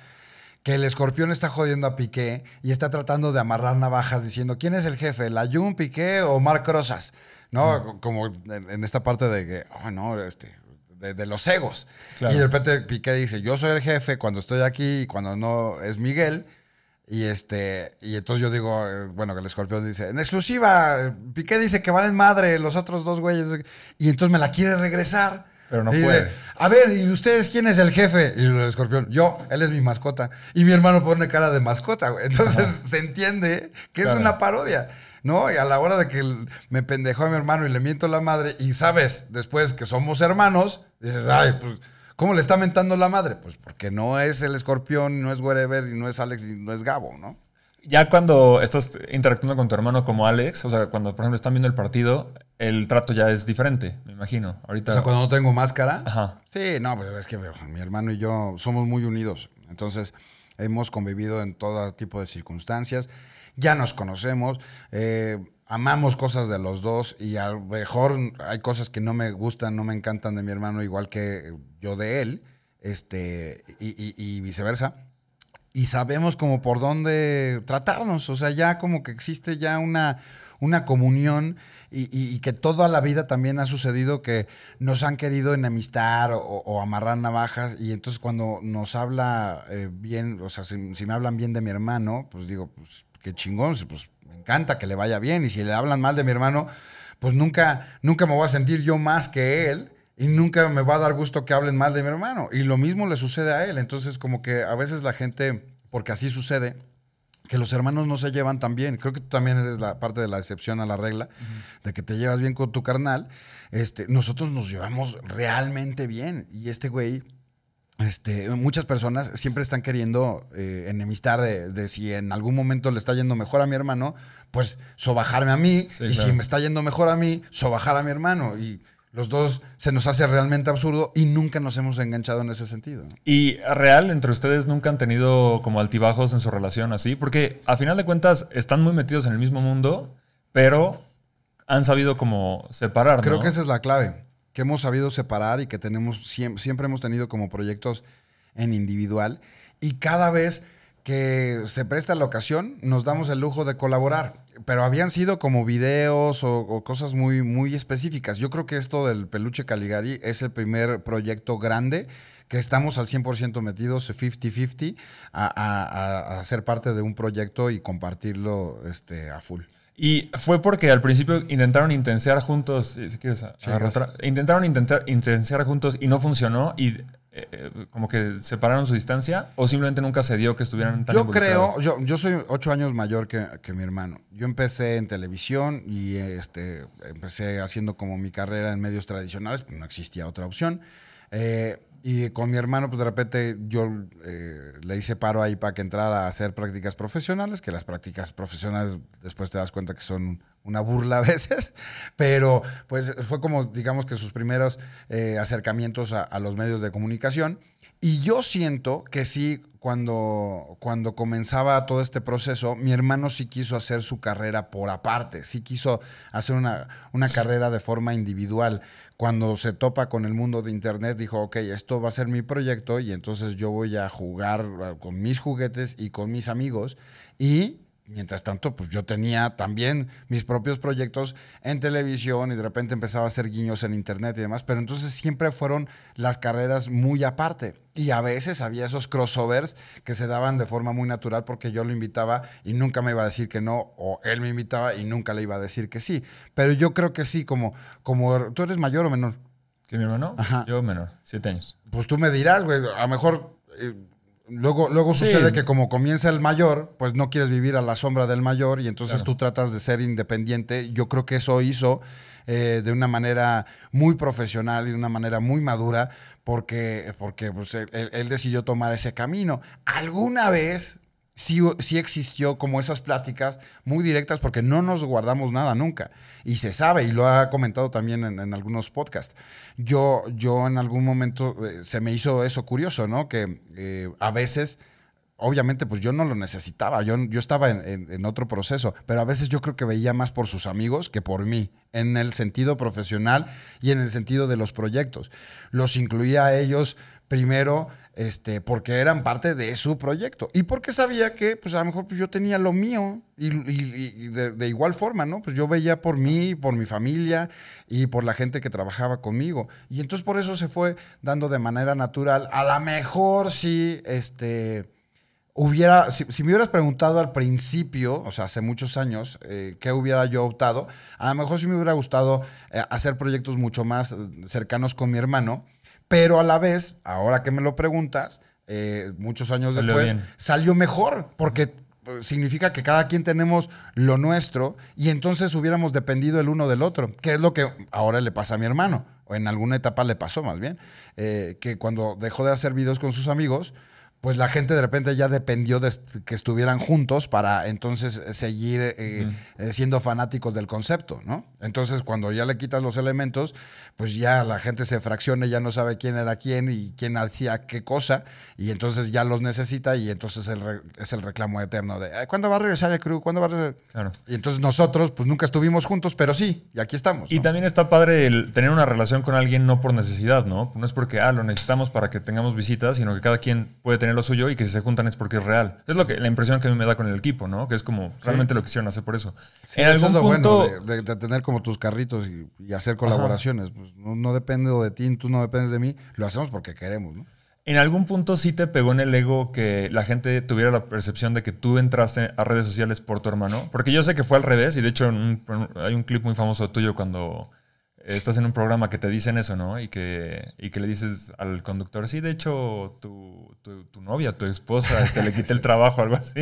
que el escorpión está jodiendo a Piqué y está tratando de amarrar navajas diciendo, ¿quién es el jefe? ¿La Jun, Piqué o Marc Rosas? ¿No? Mm. Como en esta parte de que, oh, no, este, de, los egos. Y de repente Piqué dice, yo soy el jefe cuando estoy aquí y cuando no es Miguel. Y este, y entonces yo digo, eh, bueno, que el escorpión dice, en exclusiva, Piqué dice que valen madre los otros dos güeyes. Y entonces me la quiere regresar. Pero no puede. a ver, ¿y ustedes quién es el jefe? Y el escorpión, yo, él es mi mascota. Y mi hermano pone cara de mascota, Entonces se entiende que es una parodia. ¿no? Y a la hora de que me pendejó a mi hermano y le miento la madre, y sabes después que somos hermanos, dices, ay, pues ¿Cómo le está mentando la madre? Pues porque no es el escorpión, no es Wherever, y no es Alex, y no es Gabo, ¿no? Ya cuando estás interactuando con tu hermano como Alex, o sea, cuando por ejemplo están viendo el partido, el trato ya es diferente, me imagino. Ahorita... O sea, cuando no tengo máscara. Ajá. Sí, no, pero pues, es que mi hermano y yo somos muy unidos. Entonces, hemos convivido en todo tipo de circunstancias ya nos conocemos, eh, amamos cosas de los dos y a lo mejor hay cosas que no me gustan, no me encantan de mi hermano igual que yo de él, este, y, viceversa. Y sabemos como por dónde tratarnos, o sea, ya como que existe ya una, una comunión y, que toda la vida también ha sucedido que nos han querido enemistar o, o amarrar navajas y entonces cuando nos habla eh, bien, o sea, si, si, me hablan bien de mi hermano, pues digo, pues qué chingón, pues, pues me encanta que le vaya bien. Y si le hablan mal de mi hermano, pues nunca, nunca me voy a sentir yo más que él. Y nunca me va a dar gusto que hablen mal de mi hermano. Y lo mismo le sucede a él. Entonces, como que a veces la gente, porque así sucede, que los hermanos no se llevan tan bien. Creo que tú también eres la parte de la excepción a la regla, de que te llevas bien con tu carnal. Este, nosotros nos llevamos realmente bien. Y este güey este, muchas personas siempre están queriendo eh, enemistar de, si en algún momento le está yendo mejor a mi hermano, pues sobajarme a mí. y si me está yendo mejor a mí, sobajar a mi hermano. Y los dos se nos hace realmente absurdo y nunca nos hemos enganchado en ese sentido. ¿Y real entre ustedes nunca han tenido como altibajos en su relación así? Porque a final de cuentas están muy metidos en el mismo mundo, pero han sabido como separar. Creo que esa es la clave que hemos sabido separar y que tenemos siempre, hemos tenido como proyectos en individual y cada vez que se presta la ocasión, nos damos el lujo de colaborar. Pero habían sido como videos o, cosas muy, muy específicas. Yo creo que esto del peluche Caligari es el primer proyecto grande que estamos al 100% metidos, 50-50, a, a, ser parte de un proyecto y compartirlo este, a full. Y fue porque al principio intentaron intensear juntos, si eh, quieres, intentaron intentar, intensear juntos y no funcionó y eh, eh, como que separaron su distancia o simplemente nunca se dio que estuvieran tan Yo creo, yo, yo soy ocho años mayor que, que, mi hermano. Yo empecé en televisión y este, empecé haciendo como mi carrera en medios tradicionales, porque no existía otra opción. Eh, y con mi hermano, pues de repente yo eh, le hice paro ahí para que entrara a hacer prácticas profesionales, que las prácticas profesionales después te das cuenta que son una burla a veces, pero pues fue como, digamos que sus primeros eh, acercamientos a, a, los medios de comunicación. Y yo siento que sí, cuando, cuando comenzaba todo este proceso, mi hermano sí quiso hacer su carrera por aparte, sí quiso hacer una, una carrera de forma individual, cuando se topa con el mundo de Internet, dijo, ok, esto va a ser mi proyecto y entonces yo voy a jugar ah, con mis juguetes y con mis amigos. Y mientras tanto, pues yo tenía también mis propios proyectos en televisión y de repente empezaba a hacer guiños en internet y demás, pero entonces siempre fueron las carreras muy aparte. Y a veces había esos crossovers que se daban de forma muy natural porque yo lo invitaba y nunca me iba a decir que no, o él me invitaba y nunca le iba a decir que sí. Pero yo creo que sí, como, como tú eres mayor o menor. ¿Que mi hermano? Yo menor, siete años. Pues tú me dirás, güey, a lo mejor... Eh, Luego, luego sucede que como comienza el mayor, pues no quieres vivir a la sombra del mayor y entonces tú tratas de ser independiente. Yo creo que eso hizo eh, de una manera muy profesional y de una manera muy madura porque, porque pues, él, decidió tomar ese camino. Alguna vez sí, existió como esas pláticas muy directas porque no nos guardamos nada nunca. Y se sabe, y lo ha comentado también en, algunos podcasts. Yo, yo en algún momento eh, se me hizo eso curioso, ¿no? Que eh, a veces... Obviamente, pues yo no lo necesitaba, yo, yo estaba en otro proceso, pero a veces yo creo que veía más por sus amigos que por mí, en el sentido profesional y en el sentido de los proyectos. Los incluía a ellos primero este, porque eran parte de su proyecto. Y porque sabía que, pues a lo mejor pues, yo tenía lo mío y, de, igual forma, ¿no? Pues yo veía por mí, por mi familia y por la gente que trabajaba conmigo. Y entonces por eso se fue dando de manera natural. A lo mejor si este, hubiera, si, me hubieras preguntado al principio, o sea, hace muchos años, eh, qué hubiera yo optado, a lo mejor si me hubiera gustado eh, hacer proyectos mucho más eh, cercanos con mi hermano pero a la vez, ahora que me lo preguntas, eh, muchos años después, salió mejor, porque pues, significa que cada quien tenemos lo nuestro y entonces hubiéramos dependido el uno del otro, que es lo que ahora le pasa a mi hermano, o en alguna etapa le pasó más bien, eh, que cuando dejó de hacer videos con sus amigos, pues la gente de repente ya dependió de que estuvieran juntos para entonces eh, seguir eh, eh, siendo fanáticos del concepto, ¿no? Entonces cuando ya le quitas los elementos, pues ya la gente se fracciona, ya no sabe quién era quién y quién hacía qué cosa, y entonces ya los necesita y entonces es el reclamo eterno de, ¿cuándo va a regresar el crew? ¿Cuándo va a regresar? Claro. Y entonces nosotros pues nunca estuvimos juntos, pero sí, y aquí estamos. Y también está padre el tener una relación con alguien no por necesidad, ¿no? No es porque, ah, lo necesitamos para que tengamos visitas, sino que cada quien puede tener lo suyo y que si se juntan es porque es real. Es lo que la impresión que a mí me da con el equipo, ¿no? Que es como realmente lo quisieron hacer por eso. en algún punto... de, tener como tus carritos y, hacer colaboraciones. Pues, no, depende de ti, tú no dependes de mí, lo hacemos porque queremos, ¿no? ¿En algún punto sí te pegó en el ego que la gente tuviera la percepción de que tú entraste a redes sociales por tu hermano? Porque yo sé que fue al revés y de hecho hay un clip muy famoso tuyo cuando estás en un programa que te dicen eso, ¿no? Y que, que le dices al conductor, sí, de hecho, tu, novia, tu esposa, este, le quité el trabajo, algo así.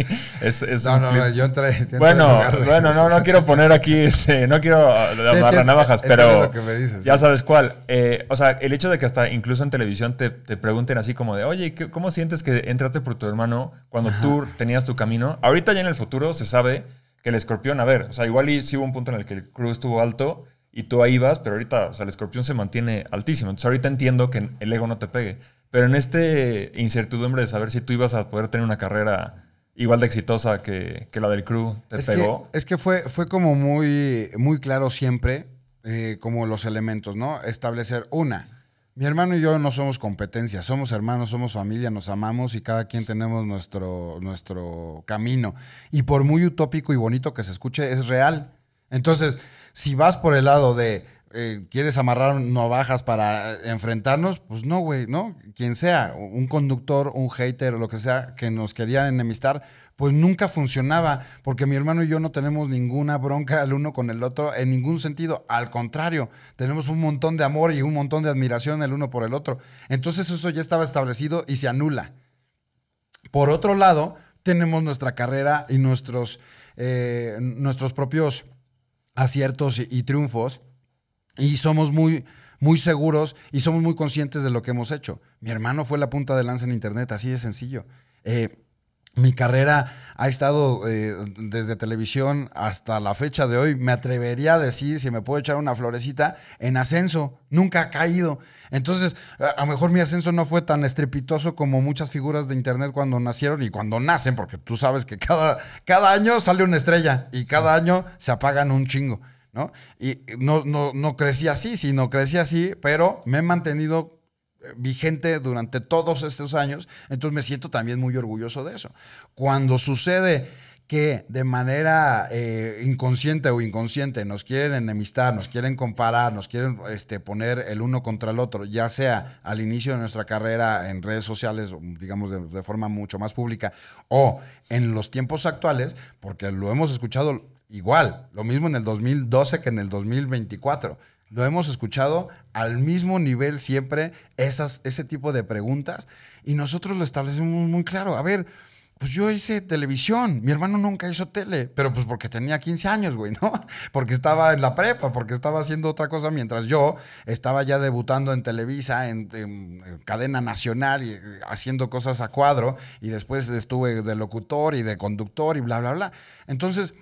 Es, no, no, yo entré. Bueno, bueno, no, quiero poner aquí, este, no quiero dar navajas, pero ya sabes cuál. Eh, o sea, el hecho de que hasta incluso en televisión te, te pregunten así como de, oye, ¿cómo sientes que entraste por tu hermano cuando tú tenías tu camino? Ahorita ya en el futuro se sabe que el escorpión, a ver, o sea, igual y sí hubo un punto en el que el cruz estuvo alto, y tú ahí vas, pero ahorita, o sea, el escorpión se mantiene altísimo. Entonces ahorita entiendo que el ego no te pegue. Pero en este incertidumbre de saber si tú ibas a poder tener una carrera igual de exitosa que, la del crew, te es pegó. Que, es que fue, fue como muy, muy claro siempre, eh, como los elementos, ¿no? Establecer una. Mi hermano y yo no somos competencia, somos hermanos, somos familia, nos amamos y cada quien tenemos nuestro, nuestro camino. Y por muy utópico y bonito que se escuche, es real. Entonces, si vas por el lado de eh, quieres amarrar navajas para eh, enfrentarnos, pues no, güey, ¿no? Quien sea, un conductor, un hater, o lo que sea, que nos querían enemistar, pues nunca funcionaba, porque mi hermano y yo no tenemos ninguna bronca el uno con el otro en ningún sentido, al contrario, tenemos un montón de amor y un montón de admiración el uno por el otro. Entonces eso ya estaba establecido y se anula. Por otro lado, tenemos nuestra carrera y nuestros, eh, nuestros propios aciertos y, triunfos y somos muy, muy seguros y somos muy conscientes de lo que hemos hecho. Mi hermano fue la punta de lanza en Internet, así de sencillo. Eh, mi carrera ha estado eh, desde televisión hasta la fecha de hoy, me atrevería a decir, si me puedo echar una florecita, en ascenso, nunca ha caído. Entonces, a lo mejor mi ascenso no fue tan estrepitoso como muchas figuras de internet cuando nacieron y cuando nacen, porque tú sabes que cada, cada año sale una estrella y cada año se apagan un chingo. ¿No? Y no, no, no crecí así, sino crecí así, pero me he mantenido vigente durante todos estos años, entonces me siento también muy orgulloso de eso. Cuando sucede que de manera eh, inconsciente o inconsciente nos quieren enemistar, nos quieren comparar, nos quieren este, poner el uno contra el otro, ya sea al inicio de nuestra carrera en redes sociales, digamos de, de forma mucho más pública, o en los tiempos actuales, porque lo hemos escuchado igual, lo mismo en el 2012 que en el 2024 lo hemos escuchado al mismo nivel siempre, esas, ese tipo de preguntas, y nosotros lo establecemos muy claro. A ver, pues yo hice televisión, mi hermano nunca hizo tele, pero pues porque tenía 15 años, güey, ¿no? Porque estaba en la prepa, porque estaba haciendo otra cosa, mientras yo estaba ya debutando en Televisa, en, cadena nacional, y, eh, haciendo cosas a cuadro, y después estuve de locutor y de conductor y bla, bla, bla. Entonces,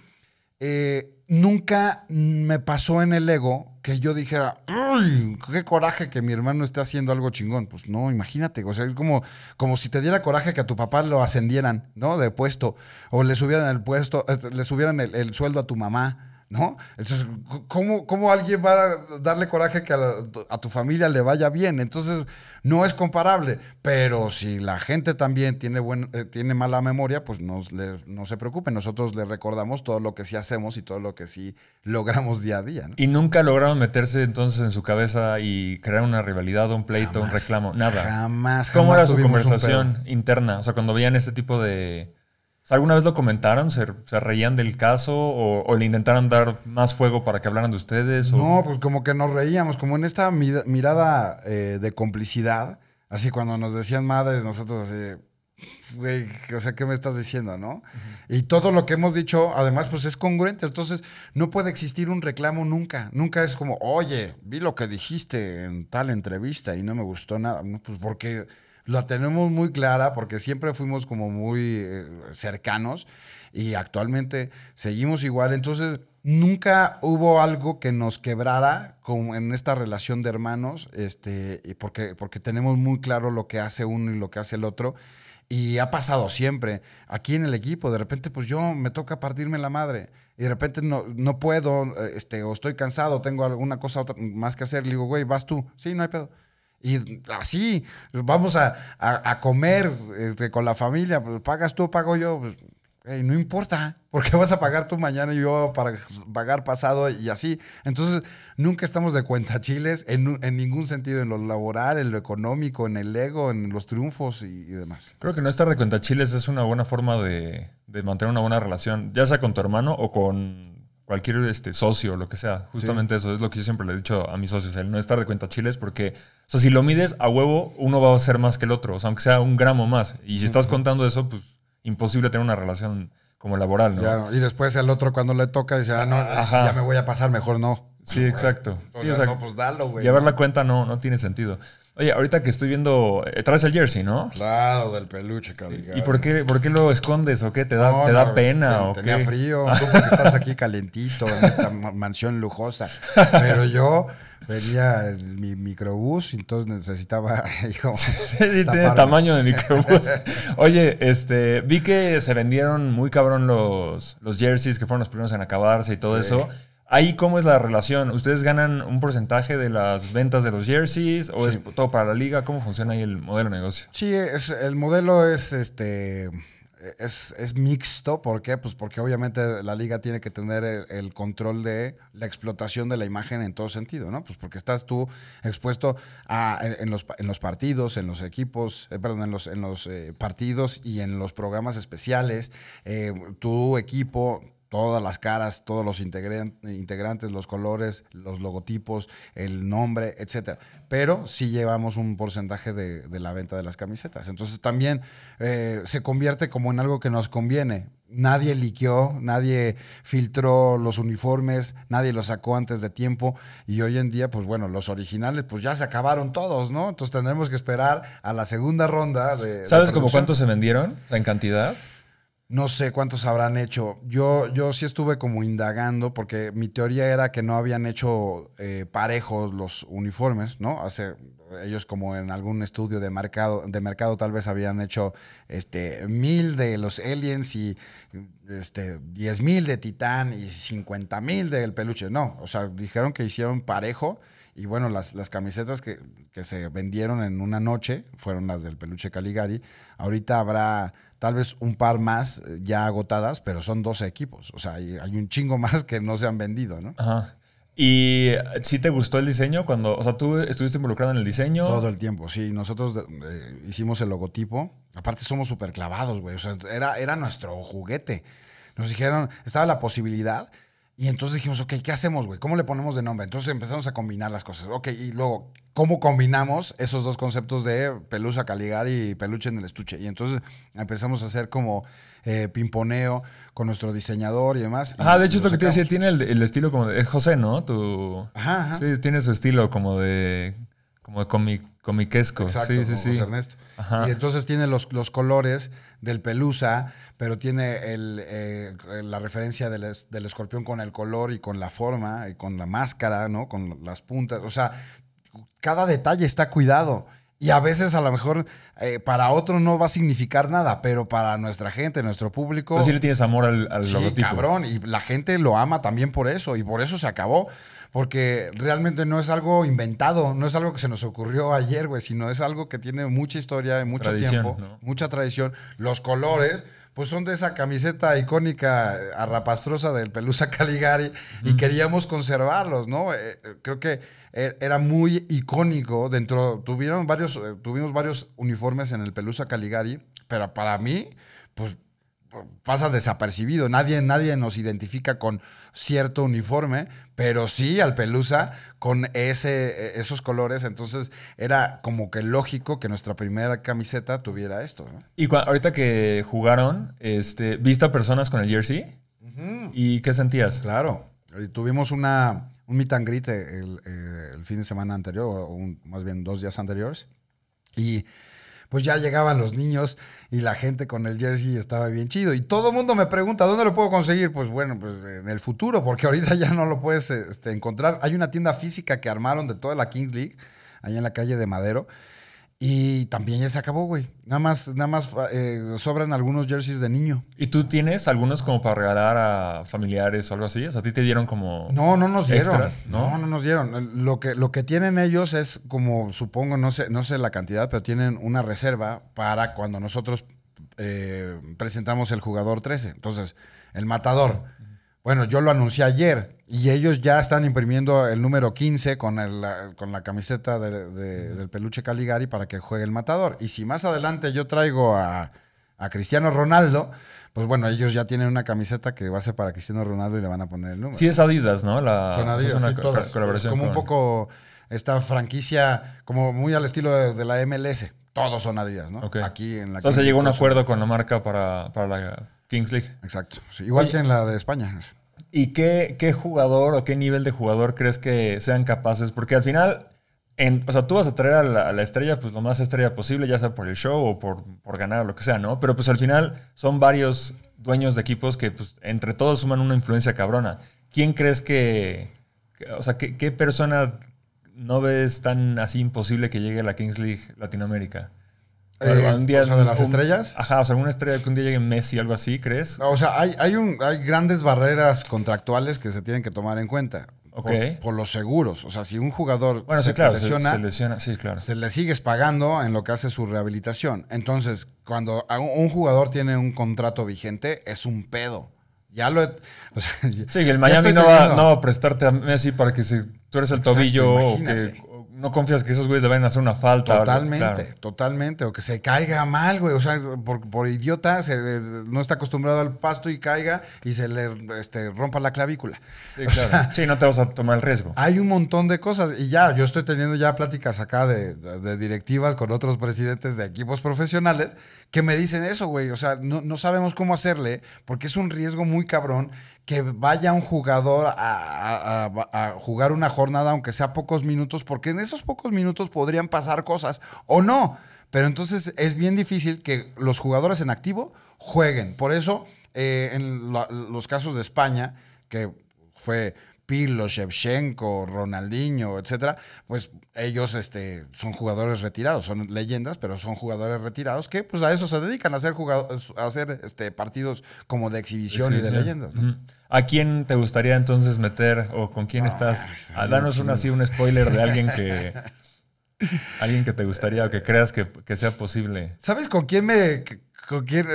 eh, nunca me pasó en el ego que yo dijera, ay, qué coraje que mi hermano esté haciendo algo chingón. Pues no, imagínate, o sea, es como, como si te diera coraje que a tu papá lo ascendieran, ¿no? De puesto, o le subieran el puesto, eh, le subieran el, el sueldo a tu mamá. ¿no? Entonces, ¿cómo, ¿cómo, alguien va a darle coraje que a, tu familia le vaya bien? Entonces, no es comparable, pero si la gente también tiene, eh, tiene mala memoria, pues no se preocupen, nosotros le recordamos todo lo que sí hacemos y todo lo que sí logramos día a día. ¿no? Y nunca lograron meterse entonces en su cabeza y crear una rivalidad, un pleito, un reclamo, nada. Jamás, jamás. ¿Cómo era su conversación interna? O sea, cuando veían este tipo de ¿Alguna vez lo comentaron? ¿Se, reían del caso? O, le intentaron dar más fuego para que hablaran de ustedes? No, pues como que nos reíamos, como en esta mirada eh, de complicidad, así cuando nos decían madres, nosotros así, güey, o sea, ¿qué me estás diciendo, no? Y todo lo que hemos dicho, además, pues es congruente, entonces no puede existir un reclamo nunca, nunca es como, oye, vi lo que dijiste en tal entrevista y no me gustó nada, no, pues porque la tenemos muy clara porque siempre fuimos como muy eh, cercanos y actualmente seguimos igual. Entonces, nunca hubo algo que nos quebrara con, en esta relación de hermanos, este, porque, porque tenemos muy claro lo que hace uno y lo que hace el otro. Y ha pasado siempre. Aquí en el equipo, de repente, pues yo me toca partirme la madre. Y de repente no, no puedo, este, o estoy cansado, tengo alguna cosa otra, más que hacer. Le digo, güey, vas tú. Sí, no hay pedo. Y así, vamos a, comer este, con la familia, pues, pagas tú, pago yo, pues, no importa, porque vas a pagar tú mañana y yo para pagar pasado y así. Entonces, nunca estamos de cuenta chiles en, ningún sentido, en lo laboral, en lo económico, en el ego, en los triunfos y, demás. Creo que no estar de cuenta chiles es una buena forma de, mantener una buena relación, ya sea con tu hermano o con cualquier este, socio, lo que sea. Justamente eso es lo que yo siempre le he dicho a mis socios, el no estar de cuenta chiles porque sea, si lo mides a huevo, uno va a ser más que el otro, o sea, aunque sea un gramo más. Y si estás contando eso, pues imposible tener una relación como laboral, ¿no? Claro. Y después el otro cuando le toca dice, ah, no, ah, ya me voy a pasar, mejor no. Sí, exacto. sí, no, pues dalo, güey. Llevar la cuenta no, no tiene sentido. Oye, ahorita que estoy viendo, eh, traes el jersey, ¿no? Claro, del peluche, cabrón. ¿Y por qué, por qué lo escondes o qué? ¿Te da, te da pena tenía frío, tú porque estás aquí calentito en esta mansión lujosa. Pero yo Venía mi microbús, entonces necesitaba. sí, tiene tamaño de microbús. Oye, este, vi que se vendieron muy cabrón los, los jerseys que fueron los primeros en acabarse y todo eso. Ahí, ¿cómo es la relación? ¿Ustedes ganan un porcentaje de las ventas de los jerseys o es todo para la liga? ¿Cómo funciona ahí el modelo de negocio? Sí, el modelo es este es, mixto. ¿Por qué? Pues porque obviamente la liga tiene que tener el, control de la explotación de la imagen en todo sentido, ¿no? Pues porque estás tú expuesto a, en, los, partidos, en los equipos, eh, perdón, en los, en los eh, partidos y en los programas especiales. Eh, tu equipo, todas las caras, todos los integrantes, los colores, los logotipos, el nombre, etcétera. Pero sí llevamos un porcentaje de, la venta de las camisetas. Entonces también eh, se convierte como en algo que nos conviene. Nadie liqueó, nadie filtró los uniformes, nadie los sacó antes de tiempo. Y hoy en día, pues bueno, los originales, pues ya se acabaron todos, ¿no? Entonces tendremos que esperar a la segunda ronda de. ¿Sabes como cuántos se vendieron en cantidad? No sé cuántos habrán hecho. Yo, yo sí estuve como indagando porque mi teoría era que no habían hecho eh, parejos los uniformes, ¿no? Hace, ellos como en algún estudio de mercado, de mercado tal vez habían hecho este, mil de los aliens y este, diez mil de titán y cincuenta mil del peluche. No, o sea, dijeron que hicieron parejo. Y bueno, las, las camisetas que, que, se vendieron en una noche fueron las del peluche Caligari. Ahorita habrá tal vez un par más eh, ya agotadas, pero son 12 equipos. O sea, hay, un chingo más que no se han vendido, ¿no? Ajá. ¿Y eh, si te gustó el diseño cuando, o sea, tú estuviste involucrado en el diseño? Todo el tiempo, sí. Nosotros eh, hicimos el logotipo. Aparte somos súper clavados, güey. O sea, era, era nuestro juguete. Nos dijeron, estaba la posibilidad. Y entonces dijimos, ok, ¿qué hacemos, güey? ¿Cómo le ponemos de nombre? Entonces empezamos a combinar las cosas. Ok, y luego, cómo combinamos esos dos conceptos de pelusa Caligari y peluche en el estuche. Y entonces empezamos a hacer como eh, pimponeo con nuestro diseñador y demás. Ah, de hecho es lo que te decía, tiene el, estilo como de... Es José, ¿no? Tu, Sí, tiene su estilo como de... Como de comiquesco. Exacto, sí, sí, José Ernesto. Y entonces tiene los, colores del pelusa, pero tiene el, eh, la referencia del, del, escorpión con el color y con la forma y con la máscara, ¿no? Con las puntas. O sea, cada detalle está cuidado. Y a veces a lo mejor eh, para otro no va a significar nada, pero para nuestra gente, nuestro público... si le tienes amor al, sí, logotipo. cabrón. Y la gente lo ama también por eso. Y por eso se acabó. Porque realmente no es algo inventado, no es algo que se nos ocurrió ayer, güey, sino es algo que tiene mucha historia y mucho tiempo, mucha tradición. Los colores, pues son de esa camiseta icónica arrapastrosa del Pelusa Caligari y queríamos conservarlos, ¿no? Eh, eh, creo que Er, era muy icónico dentro. Tuvieron varios, eh, tuvimos varios uniformes en el Pelusa Caligari, pero para mí, pues pasa desapercibido. Nadie, nadie nos identifica con cierto uniforme, pero sí al Pelusa con ese, e, esos colores. Entonces era como que lógico que nuestra primera camiseta tuviera esto. Y ahorita que jugaron, este, ¿viste a personas con el jersey? ¿Y qué sentías? Claro. tuvimos una un meet and eh, eh, el, fin de semana anterior, o más bien dos días anteriores. Y pues ya llegaban los niños y la gente con el jersey estaba bien chido. Y todo el mundo me pregunta, ¿dónde lo puedo conseguir? Pues bueno, pues en el futuro, porque ahorita ya no lo puedes este, encontrar. Hay una tienda física que armaron de toda la Kings League, allá en la calle de Madero. Y también ya se acabó, güey. Nada más, nada más eh, sobran algunos jerseys de niño. ¿Y tú tienes algunos como para regalar a familiares o algo así? ¿a ti te dieron como No, no nos dieron. ¿no? ¿no? nos dieron. Lo que, lo que tienen ellos es como, supongo, no sé, no sé la cantidad, pero tienen una reserva para cuando nosotros eh, presentamos el jugador 13. Entonces, el matador. Bueno, yo lo anuncié ayer y ellos ya están imprimiendo el número 15 con, el, la, con la camiseta del peluche Caligari para que juegue el matador. Y si más adelante yo traigo a, Cristiano Ronaldo, pues bueno, ellos ya tienen una camiseta que va a ser para Cristiano Ronaldo y le van a poner el número. Sí, es Adidas, ¿no? La, Son Adidas, es Es como un poco esta franquicia, como muy al estilo de, la MLS. Todos son Adidas, ¿no? Aquí en la. se llegó un acuerdo con la marca para, para la Kings League. Exacto. igual que en la de España. ¿Y qué, qué, jugador o qué nivel de jugador crees que sean capaces? Porque al final, en, o sea, tú vas a traer a la, estrella, pues lo más estrella posible, ya sea por el show o por, por ganar o lo que sea, ¿no? Pero pues al final son varios dueños de equipos que pues, entre todos suman una influencia cabrona. ¿Quién crees que, o sea, qué persona no ves tan así imposible que llegue a la Kings League Latinoamérica? Eh, de las estrellas. Ajá, o sea, una estrella que un día llegue Messi, algo así, ¿crees? o sea, hay, hay, un, hay grandes barreras contractuales que se tienen que tomar en cuenta. Ok. Por, los seguros. O sea, si un jugador se, lesiona, se, le sigues pagando en lo que hace su rehabilitación. Entonces, cuando un jugador tiene un contrato vigente, es un pedo. Ya lo he, sí, el Miami no va, a prestarte a Messi para que si tú eres el tobillo o que no confías que esos güeyes le vayan a hacer una falta. Totalmente, totalmente. O que se caiga mal, güey. O sea, por, idiota, no está acostumbrado al pasto y caiga y se le este, rompa la clavícula. Sí, claro. sí, no te vas a tomar el riesgo. Hay un montón de cosas. Y ya, yo estoy teniendo ya pláticas acá de directivas con otros presidentes de equipos profesionales que me dicen eso, güey. O sea, no, sabemos cómo hacerle, porque es un riesgo muy cabrón que vaya un jugador a, jugar una jornada, aunque sea pocos minutos, porque en esos pocos minutos podrían pasar cosas o no. Pero entonces es bien difícil que los jugadores en activo jueguen. Por eso, eh, en los casos de España, que fue Pirlo, Shevchenko, Ronaldinho, etcétera, pues ellos este, son jugadores retirados, son leyendas, pero son jugadores retirados que pues a eso se dedican, a hacer, a hacer este, partidos como de exhibición, y de leyendas. ¿A quién te gustaría entonces meter o con quién ah, estás? Ah, danos un, así un spoiler de alguien que... alguien que te gustaría o que creas que, sea posible. ¿Sabes con quién me...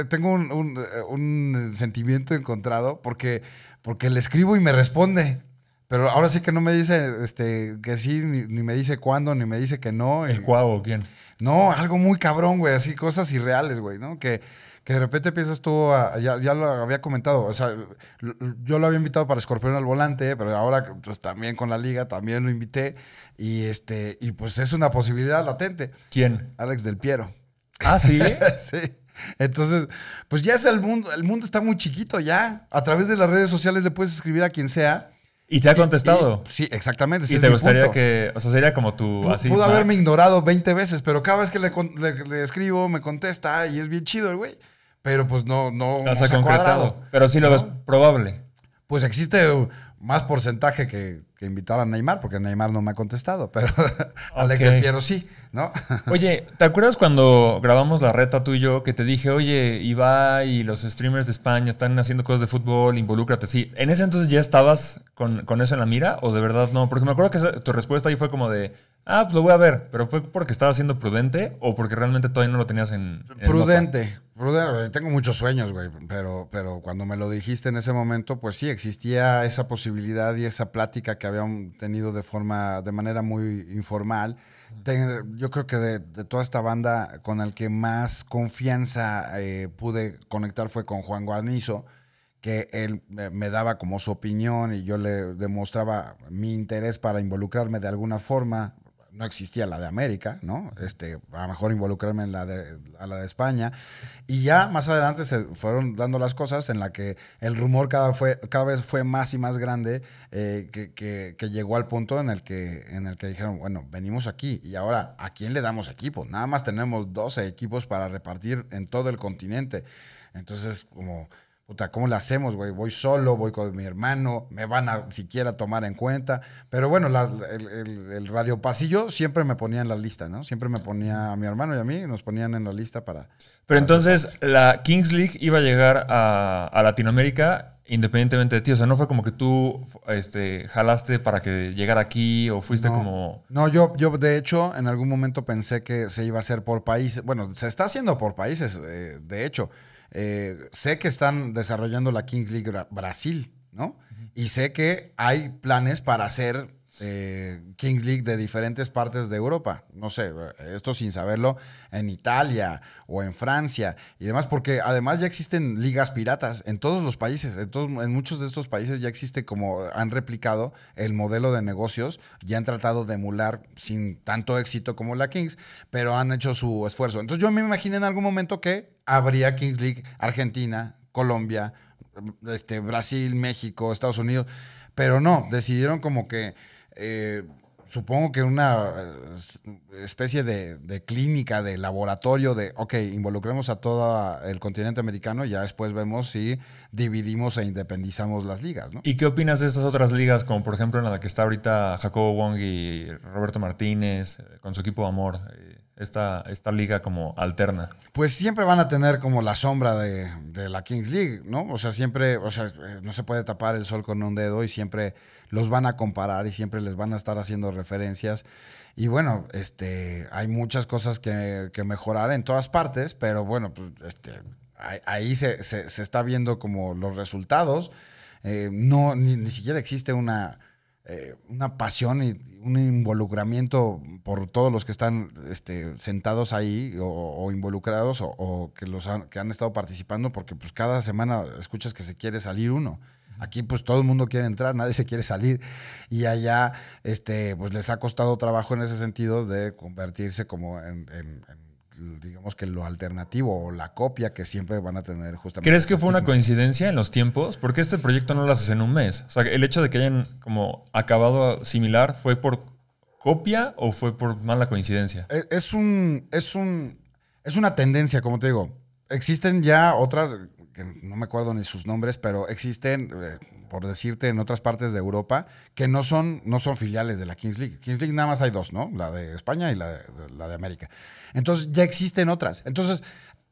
tengo un, un sentimiento encontrado porque, porque le escribo y me responde. Pero ahora sí que no me dice este, que sí, ni, me dice cuándo, ni me dice que no. ¿El cuavo quién? No, algo muy cabrón, güey, así cosas irreales, güey, ¿no? Que, que de repente piensas tú, ah, ya, lo había comentado, o sea, yo lo había invitado para Escorpión al volante, pero ahora pues también con la liga también lo invité y este y pues es una posibilidad latente. ¿Quién? Alex del Piero. Ah, sí. sí. Entonces, pues ya es el mundo, el mundo está muy chiquito ya. A través de las redes sociales le puedes escribir a quien sea ¿Y te ha contestado? sí, exactamente. ¿Y te gustaría que.? O sea, sería como tú... pudo haberme ignorado 20 veces, pero cada vez que le, le, escribo, me contesta y es bien chido el güey. Pero pues no. No, se ha concretado. Pero sí lo ves probable. Pues existe más porcentaje que, que invitar a Neymar, porque Neymar no me ha contestado, pero okay. Piero sí. Oye, ¿te acuerdas cuando grabamos la reta tú y yo que te dije, oye, iba y los streamers de España están haciendo cosas de fútbol, involúcrate? Sí, ¿en ese entonces ya estabas con, eso en la mira o de verdad no? Porque me acuerdo que tu respuesta ahí fue como de, ah, pues lo voy a ver, pero fue porque estabas siendo prudente o porque realmente todavía no lo tenías en... prudente, prudente, tengo muchos sueños, güey, pero, pero cuando me lo dijiste en ese momento, pues sí, existía esa posibilidad y esa plática que habíamos tenido de forma, de manera muy informal yo creo que de, toda esta banda con el que más confianza eh, pude conectar fue con Juan Guarnizo, que él me daba como su opinión y yo le demostraba mi interés para involucrarme de alguna forma, no existía la de América, ¿no? Este, a lo mejor involucrarme en la de, a la de España. Y ya más adelante se fueron dando las cosas en la que el rumor cada, fue, cada vez fue más y más grande, eh, que, llegó al punto en el, que, en el que dijeron, bueno, venimos aquí y ahora, ¿a quién le damos equipo? Nada más tenemos 12 equipos para repartir en todo el continente. Entonces, como puta, ¿cómo la hacemos, güey? Voy solo, voy con mi hermano, me van a siquiera tomar en cuenta. Pero bueno, el, radio pasillo siempre me ponía en la lista, ¿no? Siempre me ponía a mi hermano y a mí, nos ponían en la lista para... Pero entonces la Kings League iba a llegar a, Latinoamérica independientemente de ti, o sea, no fue como que tú este, jalaste para que llegara aquí o fuiste como... No, yo, yo de hecho en algún momento pensé que se iba a hacer por países, bueno, se está haciendo por países, eh, de hecho, eh, sé que están desarrollando la Kings League Brasil, ¿no? Y sé que hay planes para hacer eh, Kings League de diferentes partes de Europa. No sé, esto sin saberlo, en Italia o en Francia y demás, porque además ya existen ligas piratas en todos los países. En, muchos de estos países ya existe, como han replicado el modelo de negocios, ya han tratado de emular sin tanto éxito como la Kings, pero han hecho su esfuerzo. Entonces yo me imaginé en algún momento que habría Kings League Argentina, Colombia, este, Brasil, México, Estados Unidos. Pero no, decidieron como que eh, supongo que una eh, especie de, clínica, de laboratorio, de, ok, involucremos a todo el continente americano y ya después vemos si dividimos e independizamos las ligas. ¿no? ¿Y qué opinas de estas otras ligas, como por ejemplo en la que está ahorita Jacobo Wong y Roberto Martínez, eh, con su equipo de amor? Esta, esta liga como alterna. Pues siempre van a tener como la sombra de, de la Kings League, ¿no? O sea, siempre, o sea, no se puede tapar el sol con un dedo y siempre los van a comparar y siempre les van a estar haciendo referencias. Y bueno, este, hay muchas cosas que, que mejorar en todas partes, pero bueno, pues, este, ahí, se, se, está viendo como los resultados. Eh, no, ni, siquiera existe una, eh, una pasión y un involucramiento por todos los que están este, sentados ahí o, involucrados o, que, los han, que han estado participando, porque pues cada semana escuchas que se quiere salir uno. Aquí pues todo el mundo quiere entrar, nadie se quiere salir. Y allá este, pues les ha costado trabajo en ese sentido de convertirse como en, digamos que lo alternativo o la copia que siempre van a tener justamente. ¿Crees que fue una coincidencia en los tiempos? Porque este proyecto no lo haces en un mes. O sea, el hecho de que hayan como acabado similar fue por copia o fue por mala coincidencia? E, es un, es un, es una tendencia, como te digo. Existen ya otras, no me acuerdo ni sus nombres, pero existen, eh, por decirte, en otras partes de Europa, que no son, no son filiales de la Kings League. Kings League nada más hay dos, ¿no? La de España y la de, América. Entonces ya existen otras. Entonces,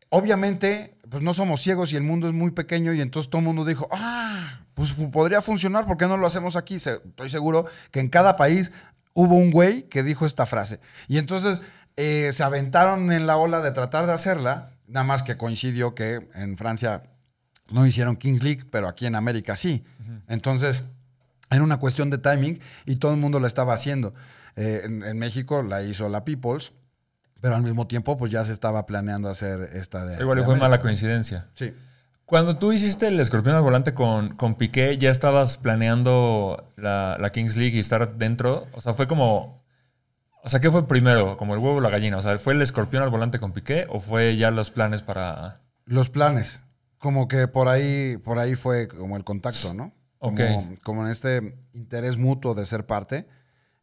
obviamente, pues no somos ciegos y el mundo es muy pequeño y entonces todo el mundo dijo, ah, pues podría funcionar, ¿por qué no lo hacemos aquí? estoy seguro que en cada país hubo un güey que dijo esta frase. Y entonces eh, se aventaron en la ola de tratar de hacerla, nada más que coincidió que en Francia no hicieron Kings League, pero aquí en América sí. Entonces, era una cuestión de timing y todo el mundo la estaba haciendo. Eh, en, México la hizo la Peoples, pero al mismo tiempo pues ya se estaba planeando hacer esta de... Igual fue mala coincidencia. Sí. Cuando tú hiciste el escorpión al volante con, con Piqué, ¿ya estabas planeando la, la, Kings League y estar dentro? O sea, fue como... O sea, ¿qué fue primero? ¿Como el huevo o la gallina? O sea, ¿fue el escorpión al volante con Piqué o fue ya los planes para...? Los planes como que por ahí, por ahí fue como el contacto, ¿no? Como, en este interés mutuo de ser parte,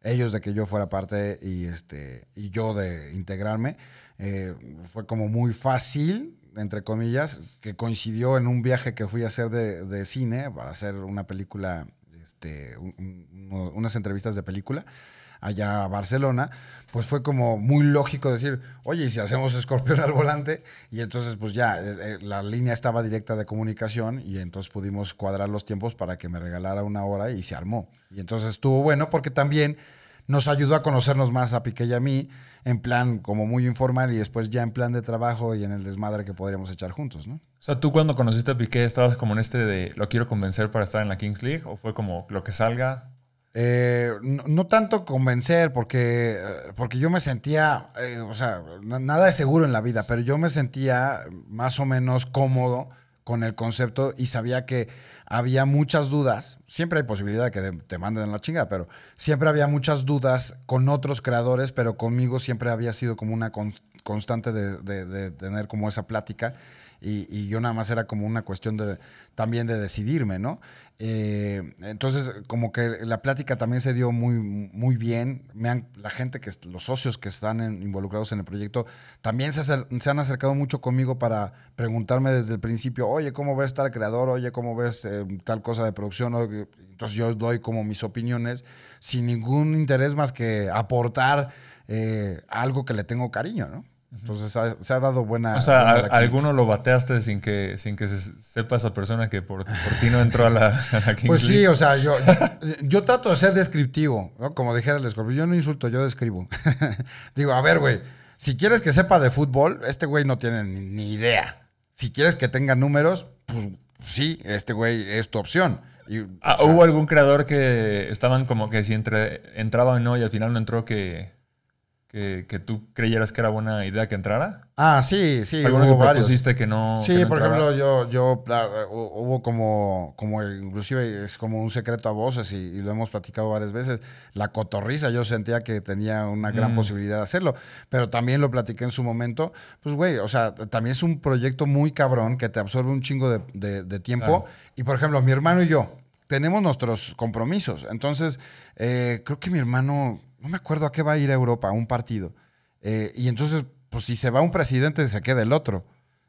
ellos de que yo fuera parte y, este, y yo de integrarme, eh, fue como muy fácil, entre comillas, que coincidió en un viaje que fui a hacer de, de cine para hacer una película, este, unas entrevistas de película allá a Barcelona, pues fue como muy lógico decir, oye, ¿y si hacemos escorpión al volante? Y entonces pues ya eh, eh, la línea estaba directa de comunicación y entonces pudimos cuadrar los tiempos para que me regalara una hora y se armó. Y entonces estuvo bueno porque también nos ayudó a conocernos más a Piqué y a mí, en plan como muy informal y después ya en plan de trabajo y en el desmadre que podríamos echar juntos, ¿no? O sea, tú cuando conociste a Piqué estabas como en este de lo quiero convencer para estar en la Kings League o fue como lo que salga, eh, no, tanto convencer, porque, eh, porque yo me sentía, eh, o sea, nada de seguro en la vida, pero yo me sentía más o menos cómodo con el concepto y sabía que había muchas dudas. Siempre hay posibilidad de que te manden la chinga, pero siempre había muchas dudas con otros creadores, pero conmigo siempre había sido como una constante de, tener como esa plática. Y, y yo nada más era como una cuestión de, también de decidirme, ¿no? Eh, entonces, como que la plática también se dio muy, muy bien. Me la gente, que los socios que están involucrados en el proyecto, también se, se, han acercado mucho conmigo para preguntarme desde el principio, oye, ¿cómo ves tal creador? Oye, ¿cómo ves eh, tal cosa de producción? Entonces yo doy como mis opiniones sin ningún interés más que aportar eh, algo que le tengo cariño, ¿no? Entonces se ha dado buena. O sea, alguno lo bateaste sin que, sin que se sepa esa persona que por, ti no entró a la, a Pues sí, o sea, yo, yo trato de ser descriptivo, ¿no? Como dijera el escorpión, yo no insulto, yo describo. Digo, a ver, güey, si quieres que sepa de fútbol, este güey no tiene ni, idea. Si quieres que tenga números, pues sí, este güey es tu opción. Y, ah, ¿Hubo algún creador que estaban como que si entre, entraba o no y al final no entró que que, tú creyeras que era buena idea que entrara? Ah, sí, sí. ¿Alguno que propusiste que no? Sí, por ejemplo, yo, yo ah, hubo como, como, inclusive es como un secreto a voces y, lo hemos platicado varias veces. La cotorriza, yo sentía que tenía una gran mm. posibilidad de hacerlo, pero también lo platiqué en su momento. Pues, güey, o sea, también es un proyecto muy cabrón que te absorbe un chingo de, tiempo. Y, por ejemplo, mi hermano y yo tenemos nuestros compromisos. Entonces, eh, creo que mi hermano no me acuerdo a qué va a ir a Europa, a un partido. Eh, y entonces, pues si se va un presidente, se queda el otro.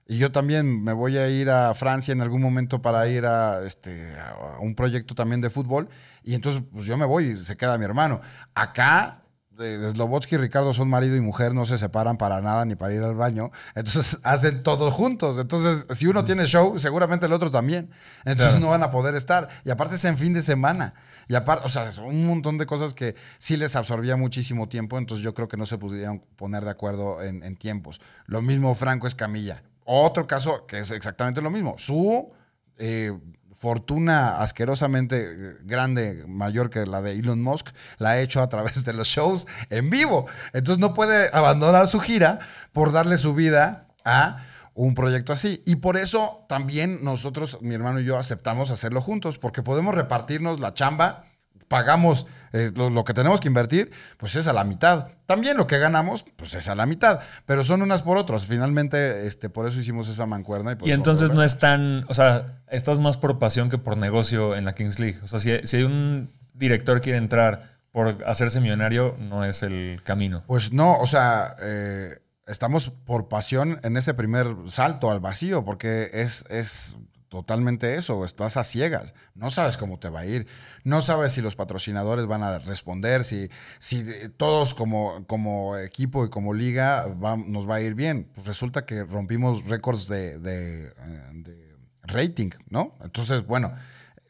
Y yo también me voy a ir a Francia en algún momento para ir a, este, un proyecto también de fútbol. Y entonces, pues yo me voy y se queda mi hermano. Acá, Slobodsky y Ricardo son marido y mujer, no se separan para nada ni para ir al baño. Entonces, hacen todos juntos. Entonces, si uno tiene show, seguramente el otro también. Entonces, no van a poder estar. Y aparte es en fin de semana. Y aparte, o sea, un montón de cosas que sí les absorbía muchísimo tiempo, entonces yo creo que no se pudieron poner de acuerdo en, tiempos. Lo mismo Franco Escamilla. Otro caso que es exactamente lo mismo. Su eh, fortuna asquerosamente eh, grande, mayor que la de Elon Musk, la ha hecho a través de los shows en vivo. Entonces no puede abandonar su gira por darle su vida a un proyecto así. Y por eso también nosotros, mi hermano y yo, aceptamos hacerlo juntos, porque podemos repartirnos la chamba, pagamos eh, lo, que tenemos que invertir, pues es a la mitad. También lo que ganamos, pues es a la mitad, pero son unas por otras. Finalmente, este, por eso hicimos esa mancuerna. Y, entonces no es tan, o sea, estás más por pasión que por negocio en la Kings League. O sea, si, hay un director quiere entrar por hacerse millonario, no es el camino. Pues no, o sea... Eh, estamos por pasión en ese primer salto al vacío, porque es, es totalmente eso, estás a ciegas, no sabes cómo te va a ir, no sabes si los patrocinadores van a responder, si, si todos como, como equipo y como liga nos va a ir bien. Pues resulta que rompimos récords de, de, eh, de, rating, ¿no? Entonces, bueno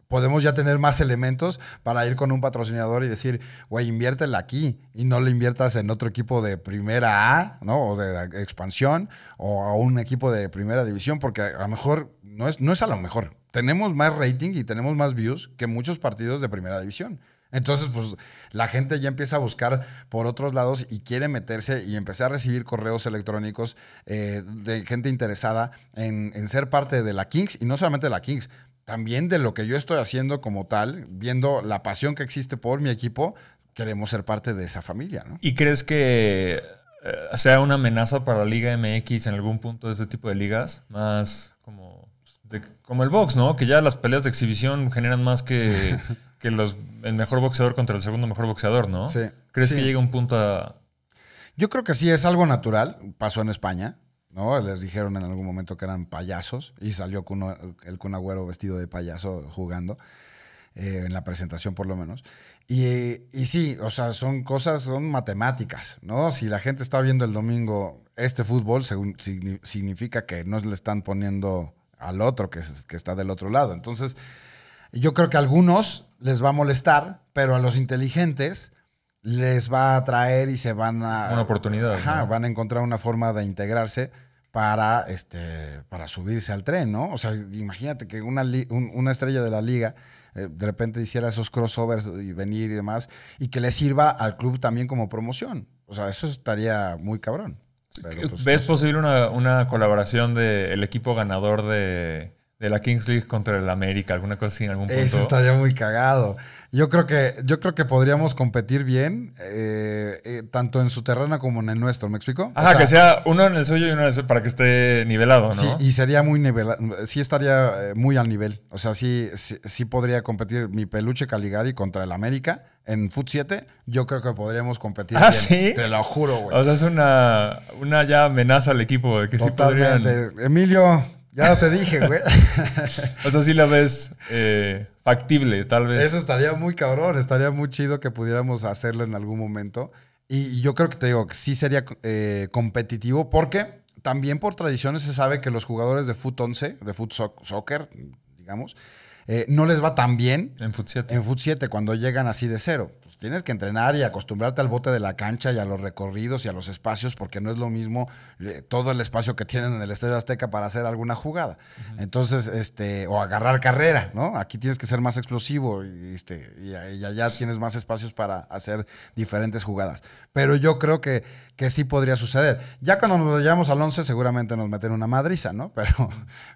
podemos ya tener más elementos para ir con un patrocinador y decir, güey, inviértela aquí y no le inviertas en otro equipo de primera A, ¿no? O de expansión, o a un equipo de primera división, porque a lo mejor no es, no es a lo mejor. Tenemos más rating y tenemos más views que muchos partidos de primera división. Entonces, pues la gente ya empieza a buscar por otros lados y quiere meterse y empezar a recibir correos electrónicos eh, de gente interesada en, en, ser parte de la Kings y no solamente de la Kings, también de lo que yo estoy haciendo como tal, viendo la pasión que existe por mi equipo, queremos ser parte de esa familia. ¿no? ¿Y crees que eh, sea una amenaza para la Liga MX en algún punto de este tipo de ligas? Más como, como el box, ¿no? Que ya las peleas de exhibición generan más que, los, el mejor boxeador contra el segundo mejor boxeador, ¿no? Sí. ¿Crees que llega un punto a... Yo creo que sí, es algo natural. Pasó en España. ¿no? Les dijeron en algún momento que eran payasos y salió el Kun vestido de payaso jugando, eh, en la presentación por lo menos. Y, y, sí, o sea, son cosas, son matemáticas, ¿no? Si la gente está viendo el domingo este fútbol, significa que no le están poniendo al otro que, que está del otro lado. Entonces, yo creo que a algunos les va a molestar, pero a los inteligentes les va a atraer y se van a... Una oportunidad. Ajá, van a encontrar una forma de integrarse para, este, para subirse al tren, ¿no? O sea, imagínate que una, una estrella de la liga eh, de repente hiciera esos crossovers y venir y demás, y que le sirva al club también como promoción. O sea, eso estaría muy cabrón. Pues, ¿Ves posible una, colaboración del equipo ganador de, la Kings League contra el América? ¿Alguna cosa así en algún punto? Eso estaría muy cagado. Yo creo que, yo creo que podríamos competir bien, eh, eh, tanto en su terreno como en el nuestro, ¿me explico? Ajá, que sea uno en el suyo y uno en el suyo para que esté nivelado, ¿no? Sí, y sería muy nivelado, sí estaría eh, muy al nivel. O sea, sí, sí, podría competir mi peluche Caligari contra el América en Foot 7. Yo creo que podríamos competir ¿Ah, bien. ¿sí? Te lo juro, güey. O sea, es una, una ya amenaza al equipo, de que sí podrían... Emilio, ya te dije, güey. o sea, sí la ves eh, factible, tal vez. Eso estaría muy cabrón, estaría muy chido que pudiéramos hacerlo en algún momento. Y yo creo que te digo que sí sería eh, competitivo porque también por tradiciones se sabe que los jugadores de fut 11, de fut soccer, digamos, eh, no les va tan bien. En Foot 7. En cuando llegan así de cero. Pues, tienes que entrenar y acostumbrarte al bote de la cancha y a los recorridos y a los espacios, porque no es lo mismo eh, todo el espacio que tienen en el Estadio Azteca para hacer alguna jugada. Entonces, este, o agarrar carrera, ¿no? Aquí tienes que ser más explosivo este, y allá tienes más espacios para hacer diferentes jugadas pero yo creo que, sí podría suceder. Ya cuando nos vayamos al 11 seguramente nos meten una madriza, ¿no? Pero,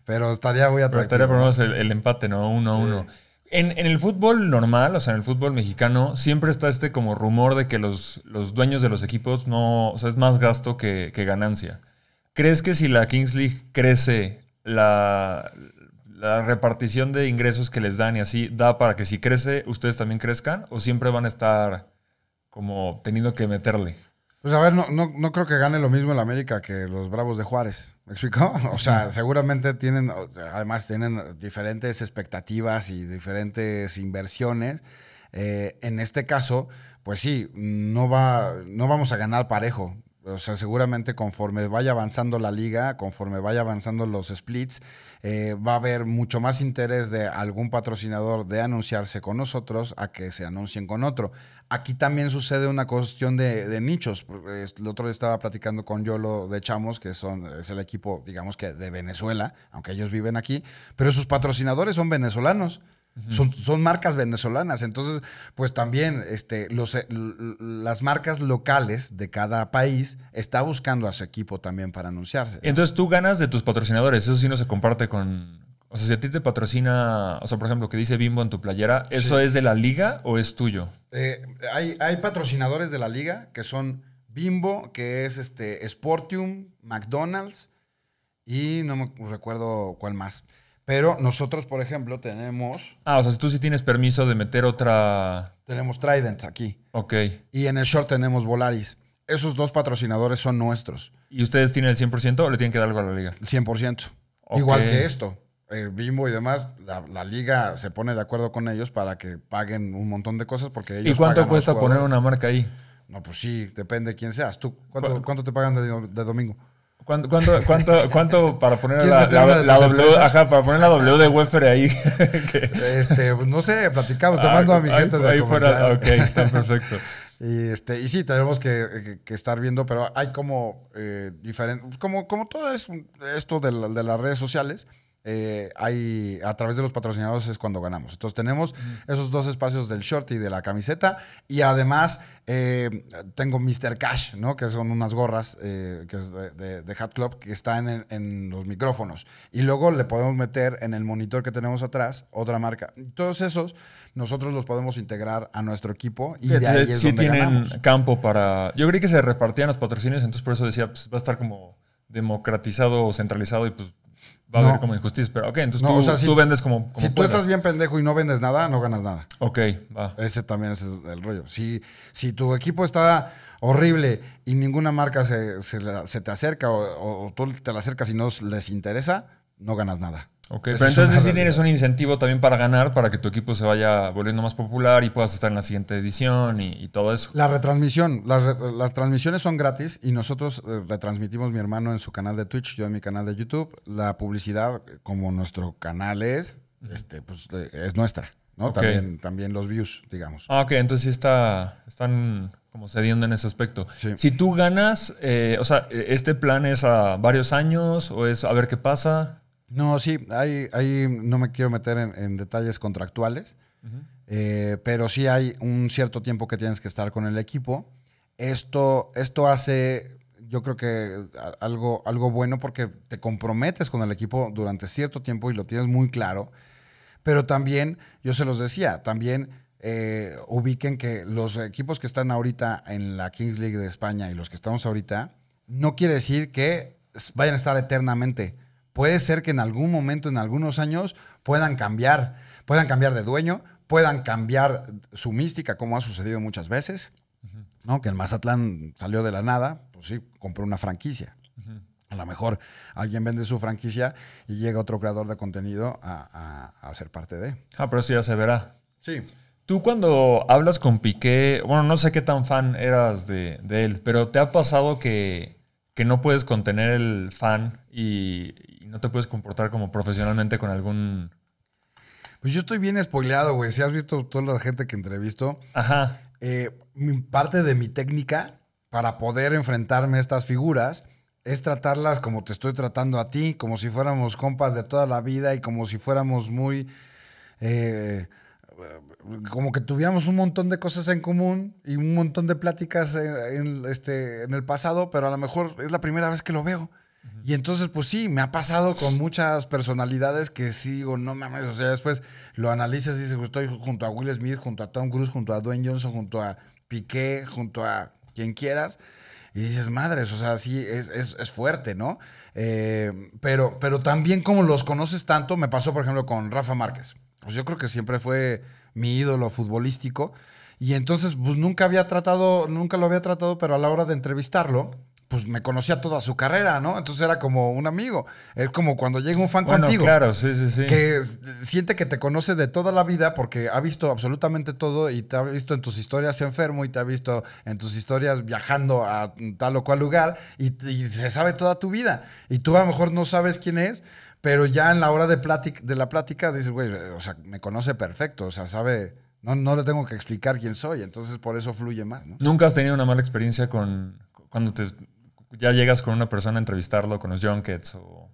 pero estaría muy atractivo. Pero estaría por lo menos el, empate, ¿no? Uno a uno. En, el fútbol normal, o sea, en el fútbol mexicano, siempre está este como rumor de que los, los dueños de los equipos no, o sea, es más gasto que, ganancia. ¿Crees que si la Kings League crece, la, la, repartición de ingresos que les dan y así da para que si crece, ustedes también crezcan? ¿O siempre van a estar como teniendo que meterle. Pues a ver, no, no, no creo que gane lo mismo el América que los Bravos de Juárez. ¿Me explico? O sea, seguramente tienen, además tienen diferentes expectativas y diferentes inversiones. Eh, en este caso, pues sí, no, va, no vamos a ganar parejo. O sea, seguramente conforme vaya avanzando la liga, conforme vaya avanzando los splits, eh, va a haber mucho más interés de algún patrocinador de anunciarse con nosotros a que se anuncien con otro. Aquí también sucede una cuestión de, nichos. El otro día estaba platicando con Yolo de Chamos, que son, es el equipo, digamos que de Venezuela, aunque ellos viven aquí, pero sus patrocinadores son venezolanos. son, marcas venezolanas. Entonces, pues también este, los, eh, las marcas locales de cada país está buscando a su equipo también para anunciarse. Entonces tú ganas de tus patrocinadores. Eso sí no se comparte con, o sea, si a ti te patrocina, o sea, por ejemplo, que dice Bimbo en tu playera, ¿eso es de la liga o es tuyo? Eh, hay, patrocinadores de la liga que son Bimbo, que es este Sportium, McDonald's y no me recuerdo cuál más. Pero nosotros, por ejemplo, tenemos. Ah, o sea, si tú sí tienes permiso de meter otra. Tenemos Trident aquí. Ok. Y en el short tenemos Volaris. Esos dos patrocinadores son nuestros. ¿Y ustedes tienen el 100% o le tienen que dar algo a la liga? 100%. Igual que esto el Bimbo y demás, la, liga se pone de acuerdo con ellos para que paguen un montón de cosas porque ellos ¿Y cuánto cuesta poner una marca ahí? No, pues sí, depende de quién seas. ¿Tú cuánto, te pagan de, domingo? ¿Cuánto, para poner la, W? de Wefer ahí. Este, pues, no sé, platicamos, te ah, mando a mi gente de de ahí fuera, Ok, está perfecto. y, este, y sí, tenemos que, estar viendo, pero hay como eh, como, como todo es, esto de las redes sociales, eh, hay, a través de los patrocinadores es cuando ganamos. Entonces tenemos esos dos espacios del short y de la camiseta y además eh, tengo Mr. Cash, ¿no? que son unas gorras eh, que es de, Hat Club que están en, los micrófonos y luego le podemos meter en el monitor que tenemos atrás otra marca. Todos esos nosotros los podemos integrar a nuestro equipo y si tienen campo para... Yo creí que se repartían los patrocinios, entonces por eso decía, pues va a estar como democratizado o centralizado y pues va a como injusticia. Pero, ok, entonces no, tú, vendes como, Si tú estás bien pendejo y no vendes nada, no ganas nada. Ok, va. Ese también es el rollo. Si, si tu equipo está horrible y ninguna marca se, te acerca o, o, tú te la acercas y no les interesa, no ganas nada pero entonces sí tienes un incentivo también para ganar, para que tu equipo se vaya volviendo más popular y puedas estar en la siguiente edición y, todo eso. La retransmisión, las, transmisiones son gratis y nosotros eh, retransmitimos mi hermano en su canal de Twitch, yo en mi canal de YouTube. La publicidad, eh, como nuestro canal es, este, pues, eh, es nuestra, ¿no? También, los views, digamos. Ah, ok, entonces sí está, están como cediendo en ese aspecto. Si tú ganas, o sea, ¿e-, ¿este plan es a varios años o es a ver qué pasa? No, sí, ahí, no me quiero meter en, detalles contractuales, eh, pero sí hay un cierto tiempo que tienes que estar con el equipo. Esto, esto hace, yo creo que algo, algo bueno porque te comprometes con el equipo durante cierto tiempo y lo tienes muy claro. Pero también, yo se los decía, también eh, ubiquen que los equipos que están ahorita en la Kings League de España y los que estamos ahorita, no quiere decir que vayan a estar eternamente puede ser que en algún momento, en algunos años, puedan cambiar, puedan cambiar de dueño, puedan cambiar su mística, como ha sucedido muchas veces, ¿no? Que el Mazatlán salió de la nada, pues sí, compró una franquicia. A lo mejor alguien vende su franquicia y llega otro creador de contenido a, ser parte de. Ah, pero eso ya se verá. Sí. Tú cuando hablas con Piqué, bueno, no sé qué tan fan eras de él, pero ¿te ha pasado que, que no puedes contener el fan y, no te puedes comportar como profesionalmente con algún... Pues yo estoy bien spoileado, güey. Si has visto toda la gente que entrevisto. Ajá. Eh, parte de mi técnica para poder enfrentarme a estas figuras es tratarlas como te estoy tratando a ti, como si fuéramos compas de toda la vida y como si fuéramos muy... Eh, como que tuviéramos un montón de cosas en común y un montón de pláticas en, este, en el pasado, pero a lo mejor es la primera vez que lo veo. Y entonces, pues sí, me ha pasado con muchas personalidades que sí digo, no mames, o sea, después lo analizas y dices, pues, estoy junto a Will Smith, junto a Tom Cruise, junto a Dwayne Johnson, junto a Piqué, junto a quien quieras, y dices, madres, o sea, sí, es, es, es fuerte, ¿no? Eh, pero, pero también como los conoces tanto, me pasó, por ejemplo, con Rafa Márquez. Pues yo creo que siempre fue mi ídolo futbolístico. Y entonces, pues nunca había tratado, nunca lo había tratado, pero a la hora de entrevistarlo, pues me conocía toda su carrera, ¿no? Entonces era como un amigo. Es como cuando llega un fan contigo. Claro, sí, sí, sí. Que siente que te conoce de toda la vida porque ha visto absolutamente todo y te ha visto en tus historias enfermo y te ha visto en tus historias viajando a tal o cual lugar y, y se sabe toda tu vida. Y tú a lo mejor no sabes quién es, pero ya en la hora de, de la plática dices, güey, eh, o sea, me conoce perfecto, o sea, sabe, no, no le tengo que explicar quién soy, entonces por eso fluye más. ¿Nunca has tenido una mala experiencia con cuando te, ya llegas con una persona a entrevistarlo, con los junkets o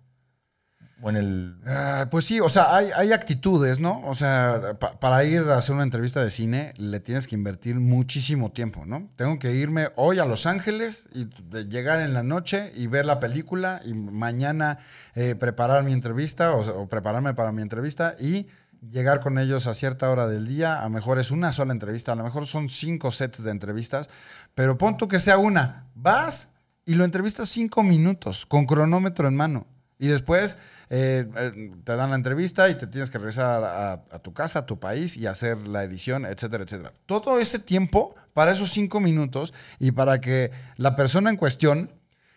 el... Ah, pues sí, o sea, hay, actitudes, ¿no? O sea, para ir a hacer una entrevista de cine le tienes que invertir muchísimo tiempo, ¿no? Tengo que irme hoy a Los Ángeles y llegar en la noche y ver la película y mañana eh, preparar mi entrevista o, prepararme para mi entrevista y llegar con ellos a cierta hora del día. A lo mejor es una sola entrevista, a lo mejor son cinco sets de entrevistas, pero pon tú que sea una. Vas y lo entrevistas cinco minutos con cronómetro en mano y después eh, eh, te dan la entrevista y te tienes que regresar a, a, tu casa, a tu país y hacer la edición, etcétera, etcétera. Todo ese tiempo para esos cinco minutos y para que la persona en cuestión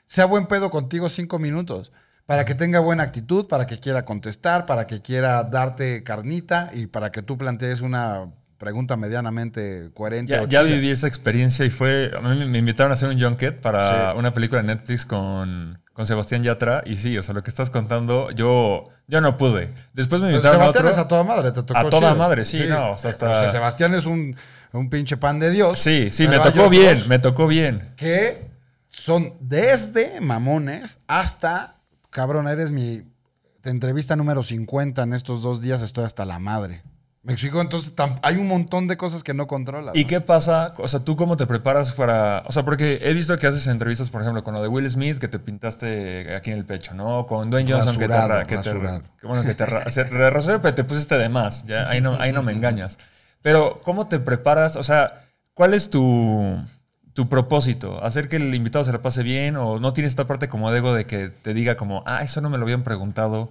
sea buen pedo contigo cinco minutos. Para que tenga buena actitud, para que quiera contestar, para que quiera darte carnita y para que tú plantees una Pregunta medianamente cuarenta. Ya, viví esa experiencia y fue. me invitaron a hacer un junket para una película de Netflix con, Sebastián Yatra. Y sí, o sea, lo que estás contando, yo, yo no pude. Después me pues invitaron a otro. Sebastián es a toda madre, te tocó. A toda madre, sí, no. O sea, Sebastián es un, un pinche pan de Dios. Sí, sí, me tocó bien, me tocó bien. Que son desde mamones hasta. Cabrón, eres mi. entrevista número 50 en estos dos días, estoy hasta la madre. Me explico, entonces hay un montón de cosas que no controlas. ¿Y qué pasa? O sea, ¿tú cómo te preparas para...? O sea, porque he visto que haces entrevistas, por ejemplo, con lo de Will Smith, que te pintaste aquí en el pecho, ¿no? Con Dwayne Johnson, que te... Que bueno, que te, pero te pusiste de más. Ya, ahí, no, ahí no me engañas. Pero, ¿cómo te preparas? O sea, ¿cuál es tu, tu propósito? ¿Hacer que el invitado se la pase bien? ¿O no tienes esta parte como de ego de que te diga como, ah, eso no me lo habían preguntado?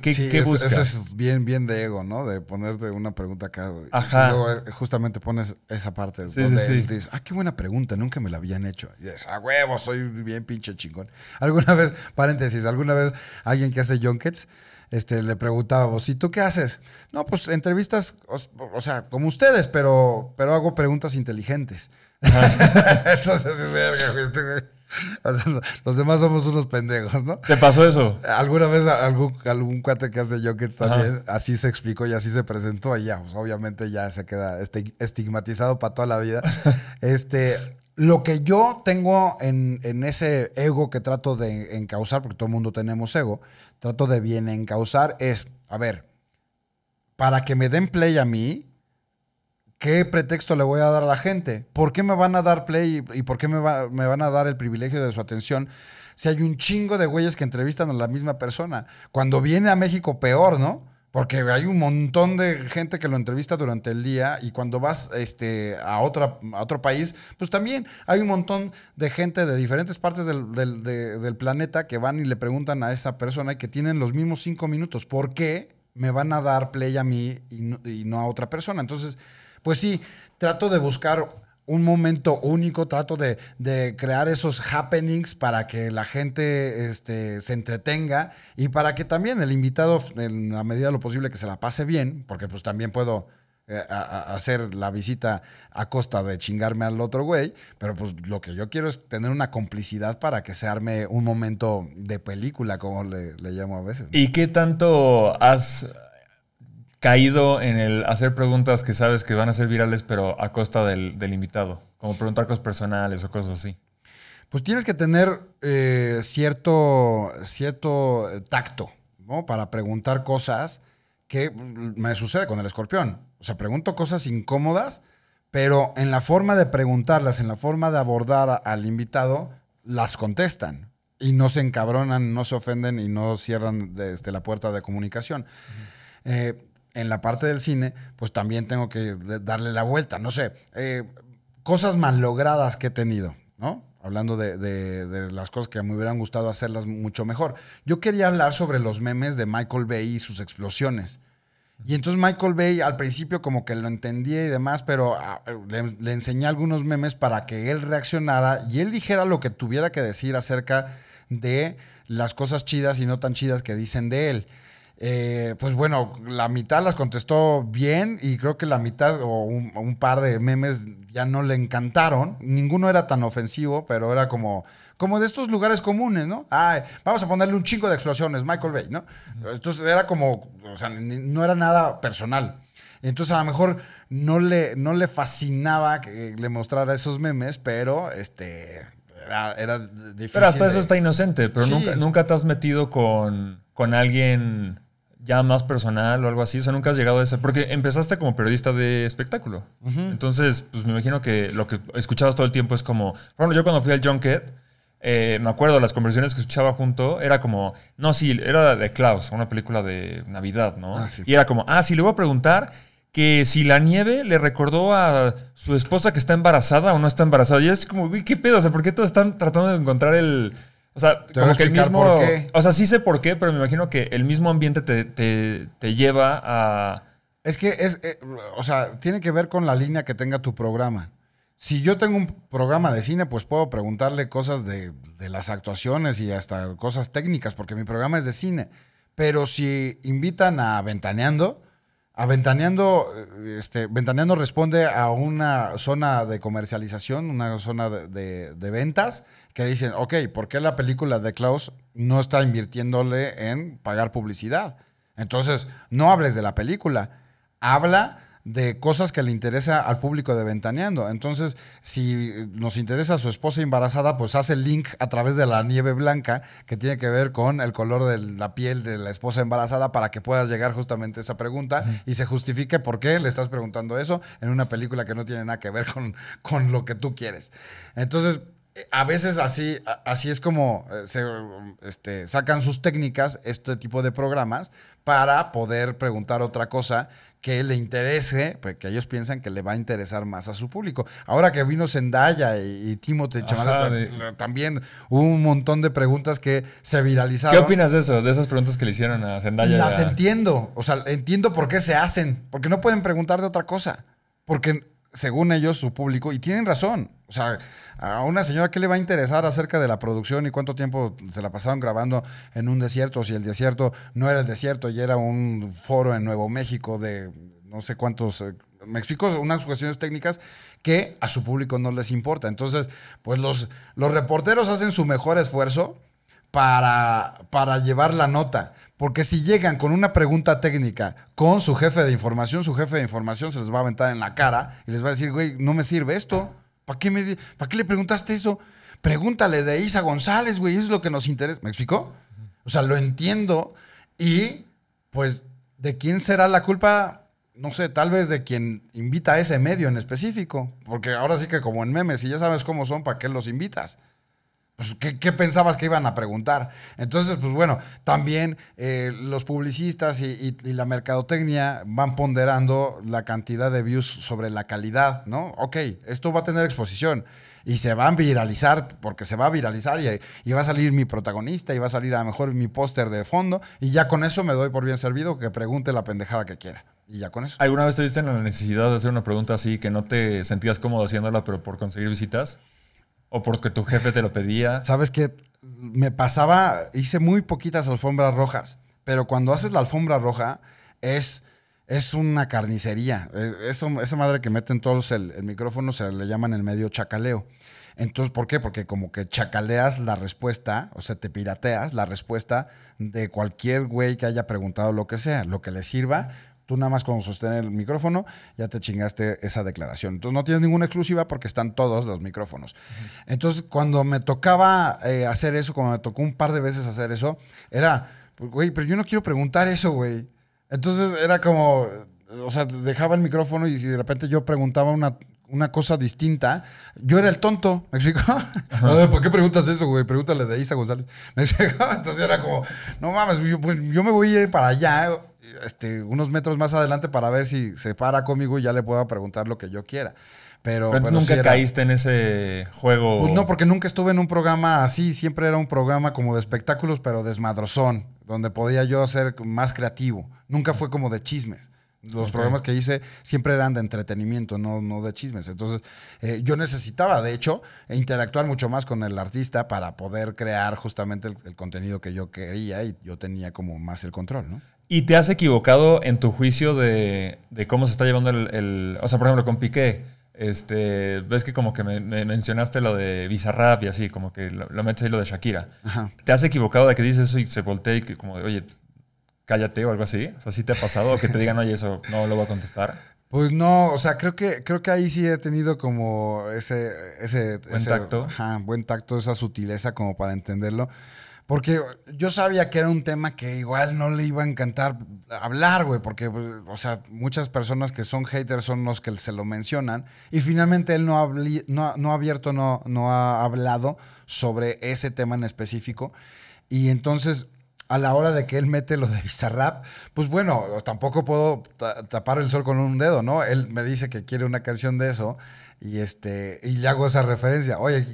¿Qué, Eso es bien, bien de ego, ¿no? De ponerte una pregunta acá. Y luego eh, justamente pones esa parte. Sí, donde dices, ah, qué buena pregunta, nunca me la habían hecho. Y dices, ah, huevo, soy bien pinche chingón. Alguna vez, paréntesis, alguna vez alguien que hace junkets este, le vos ¿y tú qué haces? No, pues entrevistas, o, sea, como ustedes, pero, pero hago preguntas inteligentes. Entonces, verga, este los demás somos unos pendejos, ¿no? ¿Te pasó eso? Alguna vez algún, cuate que hace yo también así se explicó y así se presentó y ya, pues, obviamente ya se queda este estigmatizado para toda la vida. este, lo que yo tengo en, en ese ego que trato de encauzar, porque todo el mundo tenemos ego, trato de bien encauzar es, a ver, para que me den play a mí, ¿Qué pretexto le voy a dar a la gente? ¿Por qué me van a dar play y, por qué me, van a dar el privilegio de su atención? Si hay un chingo de güeyes que entrevistan a la misma persona. Cuando viene a México, peor, ¿no? Porque hay un montón de gente que lo entrevista durante el día y cuando vas este, a, otra, a otro país, pues también hay un montón de gente de diferentes partes del, planeta que van y le preguntan a esa persona y que tienen los mismos cinco minutos. ¿Por qué me van a dar play a mí y no a otra persona? Entonces, pues sí, trato de buscar un momento único, trato de, crear esos happenings para que la gente este, se entretenga y para que también el invitado, en la medida de lo posible, que se la pase bien, porque pues también puedo eh, hacer la visita a costa de chingarme al otro güey, pero pues lo que yo quiero es tener una complicidad para que se arme un momento de película, como le, llamo a veces. ¿Y qué tanto has caído en el hacer preguntas que sabes que van a ser virales, pero a costa del, invitado? Como preguntar cosas personales o cosas así. Pues tienes que tener eh, cierto, cierto eh, tacto, Para preguntar cosas que mm, me sucede con el escorpión. O sea, pregunto cosas incómodas, pero en la forma de preguntarlas, en la forma de abordar al invitado, las contestan y no se encabronan, no se ofenden y no cierran desde este, la puerta de comunicación en la parte del cine, pues también tengo que darle la vuelta. No sé, eh, cosas mal logradas que he tenido, ¿no? Hablando de, las cosas que me hubieran gustado hacerlas mucho mejor. Yo quería hablar sobre los memes de Michael Bay y sus explosiones. Y entonces Michael Bay al principio como que lo entendía y demás, pero ah, le, le, enseñé algunos memes para que él reaccionara y él dijera lo que tuviera que decir acerca de las cosas chidas y no tan chidas que dicen de él. Eh, pues bueno, la mitad las contestó bien y creo que la mitad o un, par de memes ya no le encantaron. Ninguno era tan ofensivo, pero era como, como de estos lugares comunes, ¿no? Ah, vamos a ponerle un chingo de explosiones, Michael Bay, ¿no? Entonces era como, o sea, no era nada personal. Entonces a lo mejor no le, no le fascinaba que le mostrara esos memes, pero este, era, era difícil. Pero hasta eso está inocente, pero nunca, nunca te has metido con, con alguien ya más personal o algo así? O sea, nunca has llegado a eso. Porque empezaste como periodista de espectáculo. Entonces, pues me imagino que lo que escuchabas todo el tiempo es como. Bueno, yo cuando fui al Junket, eh, me acuerdo las conversaciones que escuchaba junto, era como. No, sí, era de Klaus, una película de Navidad, ¿no? Ah, y era como, ah, sí, le voy a preguntar que si la nieve le recordó a su esposa que está embarazada o no está embarazada. Y es como, uy, ¿qué pedo? O sea, ¿por qué todos están tratando de encontrar el o sea, que el mismo. O sea, sí sé por qué, pero me imagino que el mismo ambiente te, lleva a. Es que es. Eh, o sea, tiene que ver con la línea que tenga tu programa. Si yo tengo un programa de cine, pues puedo preguntarle cosas de, las actuaciones y hasta cosas técnicas, porque mi programa es de cine. Pero si invitan a Ventaneando, a Ventaneando, eh, este, Ventaneando responde a una zona de comercialización, una zona de, de ventas que dicen, ok, ¿por qué la película de Klaus no está invirtiéndole en pagar publicidad? Entonces, no hables de la película, habla de cosas que le interesa al público de Ventaneando. Entonces, si nos interesa su esposa embarazada, pues hace link a través de la nieve blanca que tiene que ver con el color de la piel de la esposa embarazada para que puedas llegar justamente a esa pregunta y se justifique por qué le estás preguntando eso en una película que no tiene nada que ver con, con lo que tú quieres. Entonces, a veces así, así es como eh, se, este, sacan sus técnicas este tipo de programas para poder preguntar otra cosa que le interese, porque pues, ellos piensan que le va a interesar más a su público. Ahora que vino Zendaya y, y también hubo un montón de preguntas que se viralizaron. ¿Qué opinas de eso? De esas preguntas que le hicieron a Zendaya. Las entiendo. O sea, entiendo por qué se hacen. Porque no pueden preguntar de otra cosa. Porque según ellos, su público, y tienen razón, o sea, a una señora, ¿qué le va a interesar acerca de la producción y cuánto tiempo se la pasaron grabando en un desierto? Si el desierto no era el desierto y era un foro en Nuevo México de no sé cuántos. Eh, me explico, unas cuestiones técnicas que a su público no les importa. Entonces, pues los, los reporteros hacen su mejor esfuerzo para, para llevar la nota. Porque si llegan con una pregunta técnica con su jefe de información, su jefe de información se les va a aventar en la cara y les va a decir, güey, no me sirve esto. ¿Para qué, me, ¿Para qué le preguntaste eso? Pregúntale de Isa González, güey, eso es lo que nos interesa. ¿Me explicó? O sea, lo entiendo. Y, pues, ¿de quién será la culpa? No sé, tal vez de quien invita a ese medio en específico. Porque ahora sí que como en memes, si ya sabes cómo son, ¿para qué los invitas? Pues, ¿qué, pensabas que iban a preguntar? Entonces, pues bueno, también eh, los publicistas y, la mercadotecnia van ponderando la cantidad de views sobre la calidad, ¿no? Ok, esto va a tener exposición y se va a viralizar porque se va a viralizar y, va a salir mi protagonista y va a salir a lo mejor mi póster de fondo y ya con eso me doy por bien servido que pregunte la pendejada que quiera. Y ya con eso. ¿Alguna vez te viste la necesidad de hacer una pregunta así que no te sentías cómodo haciéndola, pero por conseguir visitas? ¿O porque tu jefe te lo pedía? Sabes que me pasaba, hice muy poquitas alfombras rojas, pero cuando haces la alfombra roja es, es una carnicería. E, esa madre que meten todos el, el micrófono se le llama en el medio chacaleo. Entonces, ¿por qué? Porque como que chacaleas la respuesta, o sea, te pirateas la respuesta de cualquier güey que haya preguntado lo que sea, lo que le sirva Tú nada más con sostener el micrófono ya te chingaste esa declaración. Entonces no tienes ninguna exclusiva porque están todos los micrófonos. Entonces cuando me tocaba eh, hacer eso, cuando me tocó un par de veces hacer eso, era, güey, pero yo no quiero preguntar eso, güey. Entonces era como, o sea, dejaba el micrófono y si de repente yo preguntaba una, una cosa distinta, yo era el tonto, ¿me explico? ¿Por qué preguntas eso, güey? Pregúntale de Isa González. ¿Me Entonces era como, no mames, yo, pues, yo me voy a ir para allá este, unos metros más adelante para ver si se para conmigo y ya le puedo preguntar lo que yo quiera. Pero, nunca caíste en ese juego. Pues no, porque nunca estuve en un programa así. Siempre era un programa como de espectáculos, pero desmadrozón, donde podía yo ser más creativo. Nunca fue como de chismes. Los programas que hice siempre eran de entretenimiento, no, de chismes. Entonces, eh, yo necesitaba, de hecho, interactuar mucho más con el artista para poder crear justamente el, el contenido que yo quería y yo tenía como más el control, ¿no? ¿Y te has equivocado en tu juicio de, cómo se está llevando el, O sea, por ejemplo, con Piqué. Este, ves que como que me, mencionaste lo de Bizarrap y así, como que lo, lo metes ahí lo de Shakira. ¿Te has equivocado de que dices eso y se voltea y que como, oye, cállate o algo así? O sea, te ha pasado o que te digan, oye, eso no lo voy a contestar? Pues no, o sea, creo que, creo que ahí sí he tenido como ese... ese buen tacto. Ajá, buen tacto, esa sutileza como para entenderlo. Porque yo sabía que era un tema que igual no le iba a encantar hablar, güey, porque, pues, o sea, muchas personas que son haters son los que se lo mencionan. Y finalmente él no ha, abierto, no, no ha hablado sobre ese tema en específico. Y entonces, a la hora de que él mete lo de Bizarrap, pues bueno, tampoco puedo tapar el sol con un dedo, ¿no? Él me dice que quiere una canción de eso. Y este, y le hago esa referencia. Oye,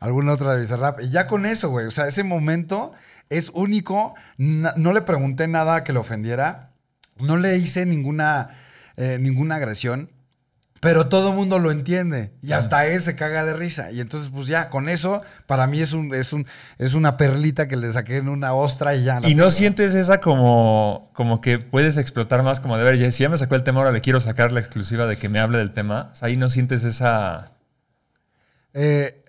alguna otra de rap Y ya con eso, güey. O sea, ese momento es único. No, le pregunté nada que le ofendiera. No le hice ninguna, eh, ninguna agresión. Pero todo mundo lo entiende y hasta él se caga de risa. Y entonces, pues ya, con eso, para mí es un, es un, es una perlita que le saqué en una ostra y ya. Y no sientes esa como, como que puedes explotar más, como de ver, ya, si ya me sacó el tema, ahora le quiero sacar la exclusiva de que me hable del tema. ahí no sientes esa. Eh,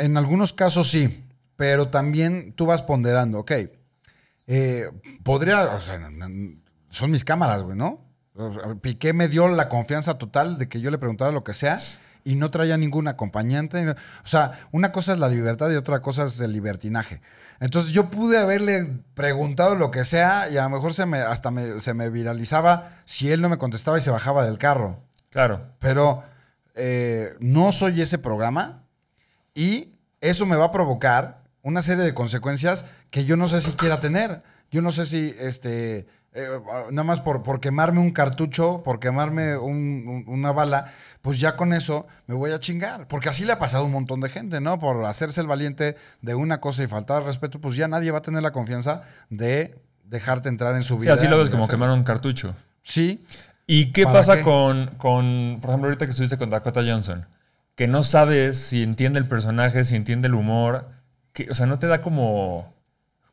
en algunos casos sí, pero también tú vas ponderando, ok. Eh, podría, o sea, son mis cámaras, güey, ¿no? Piqué me dio la confianza total de que yo le preguntara lo que sea y no traía ningún acompañante. O sea, una cosa es la libertad y otra cosa es el libertinaje. Entonces yo pude haberle preguntado lo que sea y a lo mejor se me, hasta se me viralizaba si él no me contestaba y se bajaba del carro. Claro. Pero eh, no soy ese programa y eso me va a provocar una serie de consecuencias que yo no sé si quiera tener. Yo no sé si este eh, ah, nada más por, quemarme un cartucho, por quemarme una bala, pues ya con eso me voy a chingar. Porque así le ha pasado a un montón de gente, ¿no? Por hacerse el valiente de una cosa y faltar al respeto, pues ya nadie va a tener la confianza de dejarte entrar en su vida. Sí, así lo ves como quemar un cartucho. Sí. ¿Y qué pasa Con, por ejemplo, ahorita que estuviste con Dakota Johnson? Que no sabes si entiende el personaje, si entiende el humor. Que, o sea, no te da como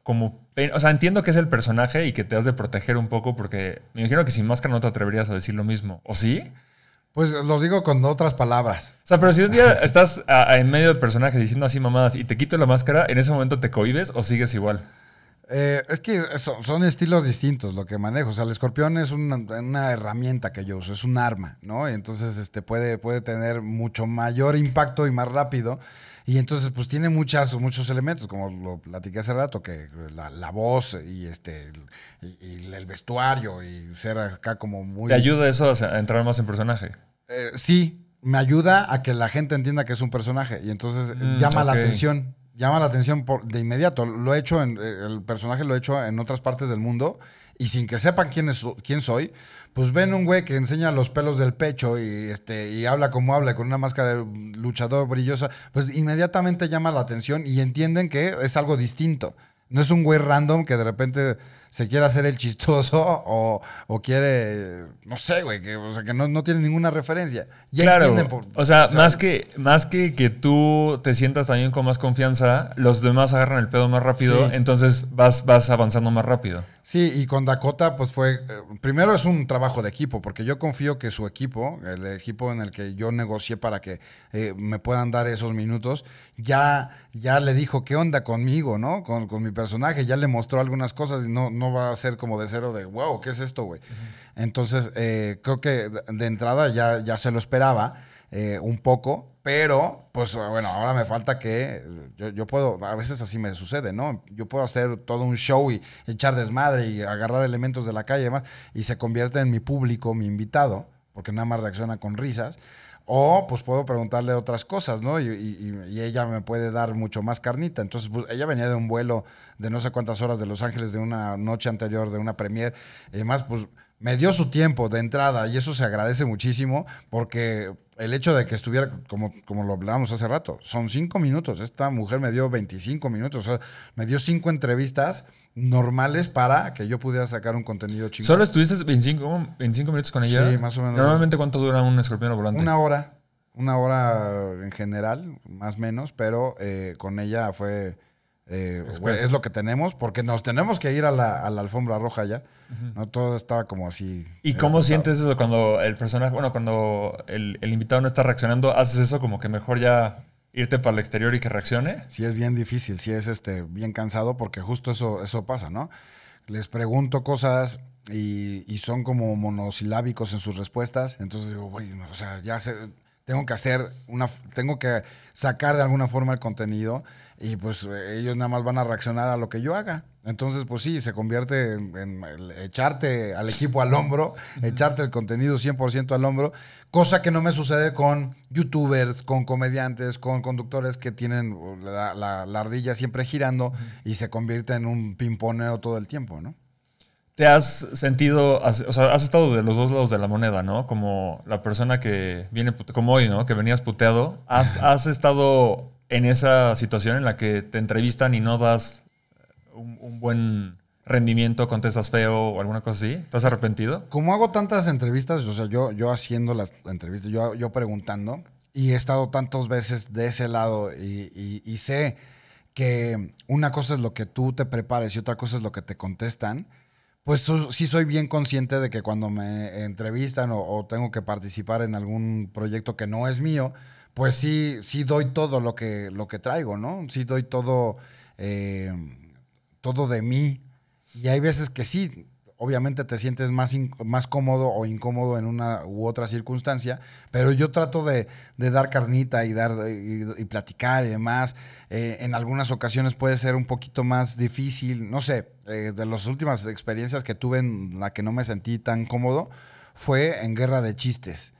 como... O sea, entiendo que es el personaje y que te has de proteger un poco porque me imagino que sin máscara no te atreverías a decir lo mismo, ¿o sí? Pues lo digo con otras palabras. O sea, pero si un día estás en medio del personaje diciendo así mamadas y te quito la máscara, ¿en ese momento te cohibes o sigues igual? Eh, es que son, estilos distintos lo que manejo. O sea, el escorpión es una, herramienta que yo uso, es un arma, ¿no? y Entonces este, puede, puede tener mucho mayor impacto y más rápido y entonces, pues tiene muchos muchos elementos, como lo platiqué hace rato, que la, voz y este y, el vestuario y ser acá como muy. ¿Te ayuda eso a entrar más en personaje? Eh, sí, me ayuda a que la gente entienda que es un personaje. Y entonces eh, mm, llama la atención. Llama la atención por, de inmediato. Lo he hecho en, eh, el personaje lo he hecho en otras partes del mundo y sin que sepan quién, es, quién soy, pues ven un güey que enseña los pelos del pecho y, este, y habla como habla, con una máscara de luchador brillosa, pues inmediatamente llama la atención y entienden que es algo distinto. No es un güey random que de repente se quiere hacer el chistoso o, quiere, no sé, güey, que, o sea, que no, no tiene ninguna referencia. Ya claro, o sea, más que, más que que tú te sientas también con más confianza, los demás agarran el pedo más rápido, entonces vas, vas avanzando más rápido. Sí, y con Dakota, pues fue, eh, primero es un trabajo de equipo, porque yo confío que su equipo, el equipo en el que yo negocié para que eh, me puedan dar esos minutos, ya, ya le dijo qué onda conmigo, ¿no? Con, mi personaje, ya le mostró algunas cosas y no, no va a ser como de cero de, wow, ¿qué es esto, güey? Entonces, eh, creo que de entrada ya, se lo esperaba eh, un poco, pero pues bueno, ahora me falta que yo, yo, puedo, a veces así me sucede, ¿no? Yo puedo hacer todo un show y echar desmadre y agarrar elementos de la calle y demás, y se convierte en mi público, mi invitado, porque nada más reacciona con risas. O pues puedo preguntarle otras cosas, ¿no? Y, y, ella me puede dar mucho más carnita. Entonces, pues, ella venía de un vuelo de no sé cuántas horas de Los Ángeles, de una noche anterior, de una premier. Y además, pues me dio su tiempo de entrada y eso se agradece muchísimo porque el hecho de que estuviera, como, como lo hablábamos hace rato, son cinco minutos. Esta mujer me dio 25 minutos, o sea, me dio cinco entrevistas normales para que yo pudiera sacar un contenido chingón. ¿Solo estuviste 25, 25 minutos con ella? Sí, más o menos. ¿Normalmente cuánto dura un escorpión volante? Una hora. Una hora en general, más o menos, pero eh, con ella fue... Eh, es lo que tenemos, porque nos tenemos que ir a la, alfombra roja ya. ¿no? Todo estaba como así. ¿Y cómo eh, sientes eso cuando el personaje, bueno, cuando el invitado no está reaccionando, haces eso como que mejor ya irte para el exterior y que reaccione. Sí, es bien difícil, sí es este, bien cansado porque justo eso, eso pasa, ¿no? Les pregunto cosas y, son como monosilábicos en sus respuestas, entonces digo, güey, o sea, ya tengo que hacer una, tengo que sacar de alguna forma el contenido y pues ellos nada más van a reaccionar a lo que yo haga. Entonces, pues sí, se convierte en, echarte al equipo al hombro, echarte el contenido 100% al hombro, cosa que no me sucede con youtubers, con comediantes, con conductores que tienen uh, la, ardilla siempre girando y se convierte en un pimponeo todo el tiempo, ¿no? Te has sentido, o sea, has estado de los dos lados de la moneda, ¿no? Como la persona que viene, como hoy, ¿no? Que venías puteado, has estado en esa situación en la que te entrevistan y no das un, buen rendimiento, contestas feo o alguna cosa así? ¿Estás arrepentido? Como hago tantas entrevistas, o sea, yo, yo haciendo las entrevistas, yo, preguntando, y he estado tantas veces de ese lado y, sé que una cosa es lo que tú te prepares y otra cosa es lo que te contestan, pues sí soy bien consciente de que cuando me entrevistan o tengo que participar en algún proyecto que no es mío, pues sí, sí doy todo lo que, lo que traigo, ¿no? Sí doy todo, eh, todo de mí. Y hay veces que sí, obviamente te sientes más, más cómodo o incómodo en una u otra circunstancia, pero yo trato de, dar carnita y, dar, y, platicar y demás. Eh, en algunas ocasiones puede ser un poquito más difícil, no sé, eh, de las últimas experiencias que tuve en la que no me sentí tan cómodo fue en Guerra de Chistes.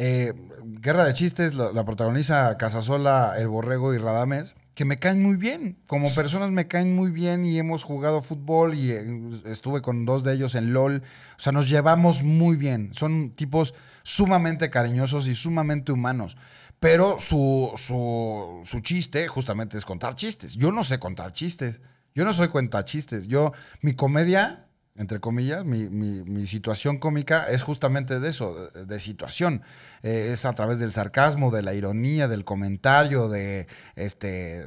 Eh, Guerra de Chistes la, la, protagoniza Casasola, El Borrego y Radames, que me caen muy bien. Como personas me caen muy bien y hemos jugado fútbol y eh, estuve con dos de ellos en LOL. O sea, nos llevamos muy bien. Son tipos sumamente cariñosos y sumamente humanos. Pero su, su, su chiste justamente es contar chistes. Yo no sé contar chistes. Yo no soy cuenta chistes. Yo, mi comedia entre comillas, mi, mi, situación cómica es justamente de eso, de, situación. Eh, es a través del sarcasmo, de la ironía, del comentario, de este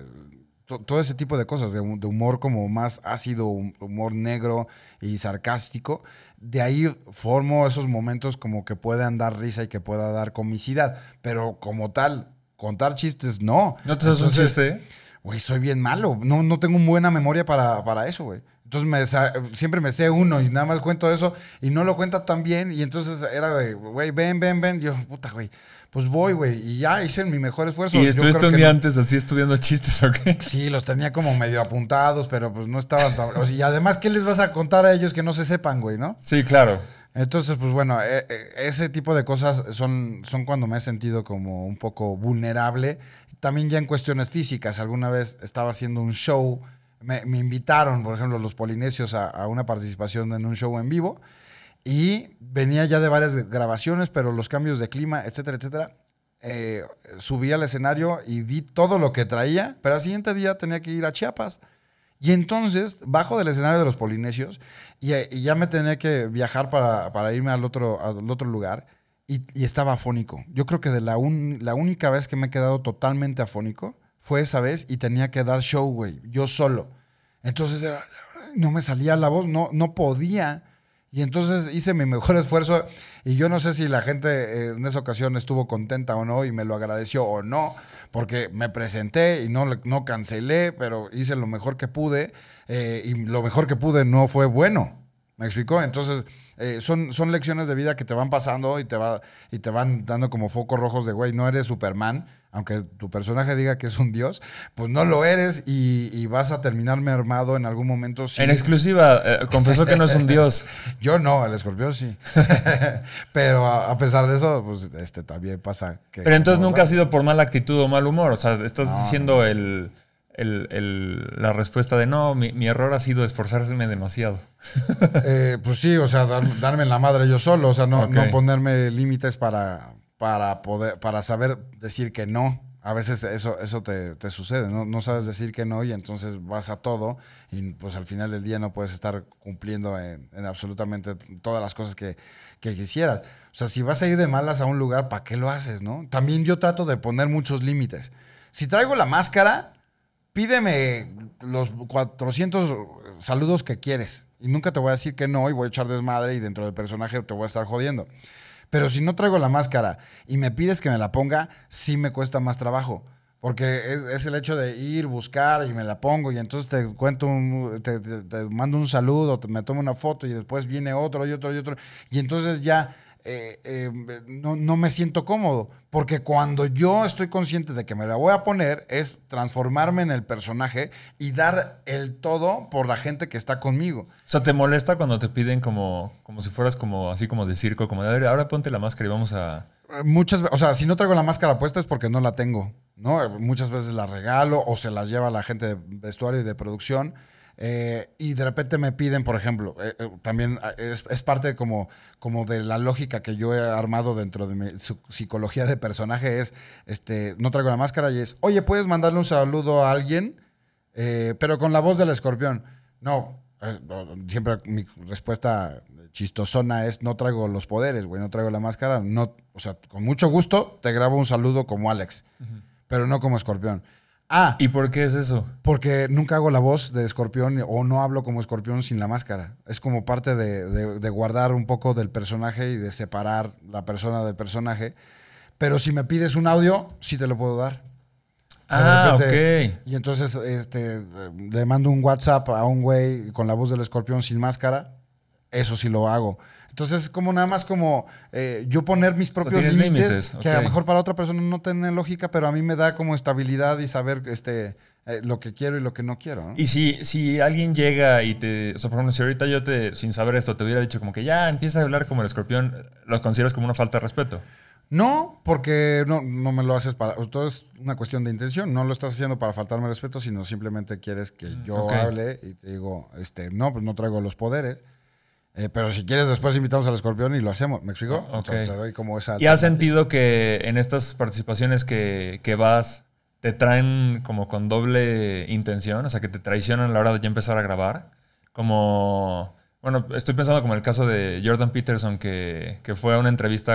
todo ese tipo de cosas, de, humor como más ácido, humor negro y sarcástico. De ahí formo esos momentos como que puedan dar risa y que pueda dar comicidad. Pero como tal, contar chistes, no. ¿No te haces un chiste? Güey, soy bien malo. No, no tengo buena memoria para, para eso, güey. Entonces siempre me sé uno y nada más cuento eso y no lo cuenta tan bien. Y entonces era güey, ven, ven, ven. Yo, puta, güey, pues voy, güey. Y ya hice mi mejor esfuerzo. ¿Y estuviste un antes así estudiando chistes o qué? Sí, los tenía como medio apuntados, pero pues no estaban tan. y además, ¿qué les vas a contar a ellos que no se sepan, güey, no? Sí, claro. Entonces, pues bueno, e, e, ese tipo de cosas son, son cuando me he sentido como un poco vulnerable. También ya en cuestiones físicas. Alguna vez estaba haciendo un show me, invitaron, por ejemplo, los polinesios a, una participación en un show en vivo. Y venía ya de varias grabaciones, pero los cambios de clima, etcétera, etcétera. Eh, subí al escenario y di todo lo que traía, pero al siguiente día tenía que ir a Chiapas. Y entonces bajo del escenario de los polinesios y, eh, ya me tenía que viajar para, irme al otro, al otro lugar y, estaba afónico. Yo creo que de la, la única vez que me he quedado totalmente afónico fue esa vez y tenía que dar show, güey, yo solo. Entonces no me salía la voz, no, no podía. Y entonces hice mi mejor esfuerzo y yo no sé si la gente eh, en esa ocasión estuvo contenta o no y me lo agradeció o no, porque me presenté y no, no cancelé, pero hice lo mejor que pude eh, y lo mejor que pude no fue bueno. ¿Me explicó? Entonces, eh, son, son lecciones de vida que te van pasando y te, va, y te van dando como focos rojos de, güey, no eres Superman aunque tu personaje diga que es un dios, pues no lo eres y, vas a terminar mermado en algún momento. En exclusiva, eh, confesó que no es un dios. Yo no, el escorpión sí. Pero a, pesar de eso, pues este, también pasa que... Pero entonces nunca ha sido por mala actitud o mal humor, o sea, estás diciendo El, la respuesta de no, mi, error ha sido esforzarme demasiado. Eh, pues sí, o sea, darme la madre yo solo, o sea, no ponerme límites para, para poder, para saber decir que no. A veces eso, eso te, sucede, ¿no? ¿no? sabes decir que no y entonces vas a todo y pues al final del día no puedes estar cumpliendo en, absolutamente todas las cosas que, que, quisieras. O sea, si vas a ir de malas a un lugar, ¿para qué lo haces, no? También yo trato de poner muchos límites. Si traigo la máscara, pídeme los 400 saludos que quieres y nunca te voy a decir que no y voy a echar desmadre y dentro del personaje te voy a estar jodiendo. Pero si no traigo la máscara y me pides que me la ponga, sí me cuesta más trabajo. Porque es, el hecho de ir, buscar y me la pongo y entonces te cuento, te, mando un saludo, te, me tomo una foto y después viene otro y otro y otro. Y entonces ya eh, em, no, me siento cómodo. Porque cuando yo estoy consciente de que me la voy a poner, es transformarme en el personaje y dar el todo por la gente que está conmigo. O sea, ¿te molesta cuando te piden como, como si fueras como así como de circo? Como de, a ver, ahora ponte la máscara y vamos a... Eh, muchas veces, o sea, si no traigo la máscara puesta es porque no la tengo, ¿no? Muchas veces la regalo o se las lleva la gente de vestuario y de producción. Eh, y de repente me piden, por ejemplo, eh, eh, también ah, es, parte como, como de la lógica que yo he armado dentro de mi su, psicología de personaje, es, este, no traigo la máscara y es, oye, ¿puedes mandarle un saludo a alguien? pero con la voz del escorpión. No, siempre mi respuesta chistosona es, no traigo los poderes, güey, no traigo la máscara. No, o sea, con mucho gusto te grabo un saludo como Alex, pero no como escorpión. Ah. ¿Y por qué es eso? Porque nunca hago la voz de escorpión o no hablo como escorpión sin la máscara. Es como parte de, guardar un poco del personaje y de separar la persona del personaje. Pero si me pides un audio, sí te lo puedo dar. ah, ok. Y entonces este, le mando un WhatsApp a un güey con la voz del escorpión sin máscara. Eso sí lo hago. Entonces es como nada más como eh, yo poner mis propios límites, que a lo mejor para otra persona no tiene lógica, pero a mí me da como estabilidad y saber este, eh, lo que quiero y lo que no quiero. Y si, si alguien llega y te, o sea, por ejemplo, si ahorita yo te, sin saber esto, te hubiera dicho como que ya empiezas a hablar como el escorpión, ¿lo consideras como una falta de respeto? No, porque no, no, me lo haces para. Todo es una cuestión de intención. No lo estás haciendo para faltarme respeto, sino simplemente quieres que mm, yo hable y te digo, este, no, pues no traigo los poderes. Eh, pero si quieres, después invitamos al escorpión y lo hacemos. ¿Me explico? Okay. doy como esa ¿Y has sentido que en estas participaciones que, que, vas, te traen como con doble intención? O sea, que te traicionan a la hora de ya empezar a grabar. Como. Bueno, estoy pensando como el caso de Jordan Peterson, que, que fue a una entrevista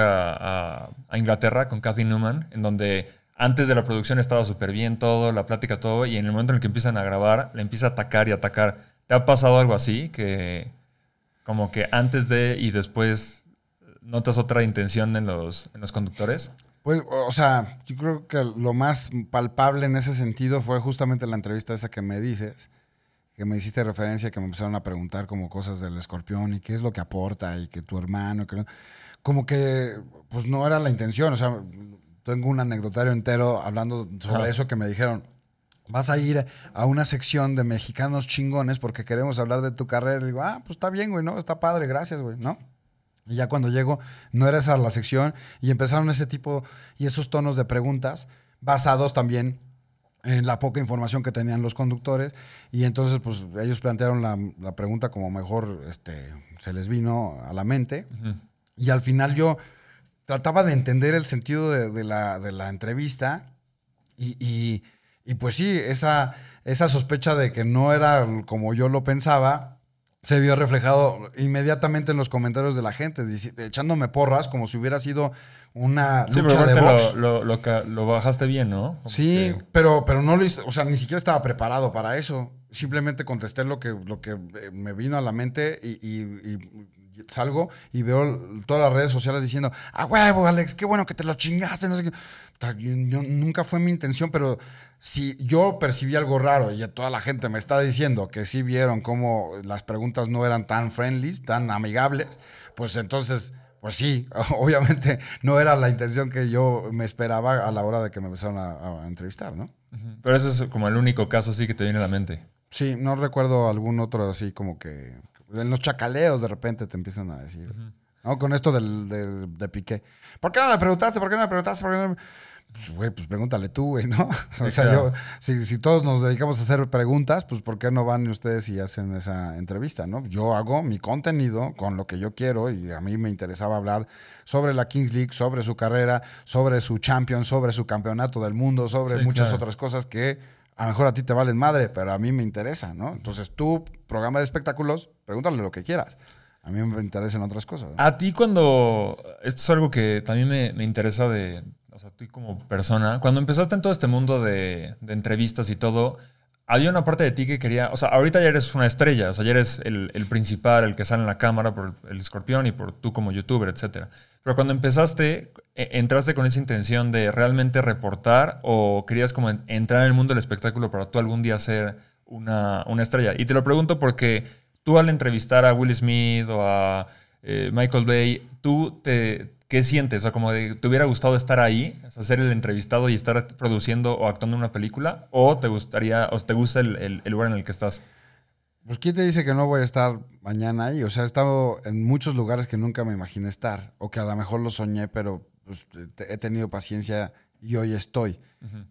a, Inglaterra con Kathy Newman, en donde antes de la producción estaba súper bien todo, la plática, todo, y en el momento en el que empiezan a grabar, le empieza a atacar y atacar. ¿Te ha pasado algo así? Que como que antes de y después notas otra intención en los, en los conductores? Pues, o sea, yo creo que lo más palpable en ese sentido fue justamente la entrevista esa que me dices, que me hiciste referencia, que me empezaron a preguntar como cosas del escorpión y qué es lo que aporta y que tu hermano, como que pues no era la intención, o sea, tengo un anecdotario entero hablando sobre eso que me dijeron, vas a ir a una sección de mexicanos chingones porque queremos hablar de tu carrera. Y digo, ah, pues está bien, güey, ¿no? Está padre, gracias, güey, ¿no? Y ya cuando llego, no eres a la sección y empezaron ese tipo y esos tonos de preguntas basados también en la poca información que tenían los conductores. Y entonces, pues ellos plantearon la, pregunta como mejor este, se les vino a la mente. Y al final yo trataba de entender el sentido de, la, de la, entrevista y y pues sí, esa, esa sospecha de que no era como yo lo pensaba se vio reflejado inmediatamente en los comentarios de la gente, echándome porras como si hubiera sido una lucha de box. Lo, lo, lo, bajaste bien, ¿no? sí, pero, pero no lo hice, o sea, ni siquiera estaba preparado para eso. Simplemente contesté lo que, lo que eh, me vino a la mente y, y salgo y veo todas las redes sociales diciendo, a huevo, Alex, qué bueno que te lo chingaste, no sé qué nunca fue mi intención, pero si yo percibí algo raro y toda la gente me está diciendo que sí vieron cómo las preguntas no eran tan friendly, tan amigables, pues entonces, pues sí, obviamente no era la intención que yo me esperaba a la hora de que me empezaron a, entrevistar, ¿no? Pero ese es como el único caso así que te viene a la mente. Sí, no recuerdo algún otro así como que en los chacaleos de repente te empiezan a decir. Con esto del, de Piqué. ¿Por qué no me preguntaste? ¿Por qué no me preguntaste? ¿Por qué no pues, güey, pues pregúntale tú, güey, ¿no? o sea, yo, si, todos nos dedicamos a hacer preguntas, pues ¿por qué no van ustedes y hacen esa entrevista, no? Yo hago mi contenido con lo que yo quiero y a mí me interesaba hablar sobre la Kings League, sobre su carrera, sobre su champion, sobre su campeonato del mundo, sobre muchas otras cosas que a lo mejor a ti te valen madre, pero a mí me interesa, ¿no? Entonces tú, programa de espectáculos, pregúntale lo que quieras. A mí me interesan otras cosas. A ti cuando, esto es algo que también me interesa de, o sea, tú como persona, cuando empezaste en todo este mundo de, entrevistas y todo, había una parte de ti que quería, o sea, ahorita ya eres una estrella, o sea, ya eres el, principal, el que sale en la cámara por el escorpión y por tú como youtuber, etc. Pero cuando empezaste, e, ¿entraste con esa intención de realmente reportar o querías como entrar en el mundo del espectáculo para tú algún día ser una, estrella? Y te lo pregunto porque tú al entrevistar a Will Smith o a eh, Michael Bay, tú te, ¿qué sientes? O sea, como de, ¿te hubiera gustado estar ahí, hacer el entrevistado y estar produciendo o actuando en una película? ¿O te gustaría, o te gusta el, lugar en el que estás? Pues, ¿quién te dice que no voy a estar mañana ahí? O sea, he estado en muchos lugares que nunca me imaginé estar, o que a lo mejor lo soñé, pero pues, he tenido paciencia y hoy estoy.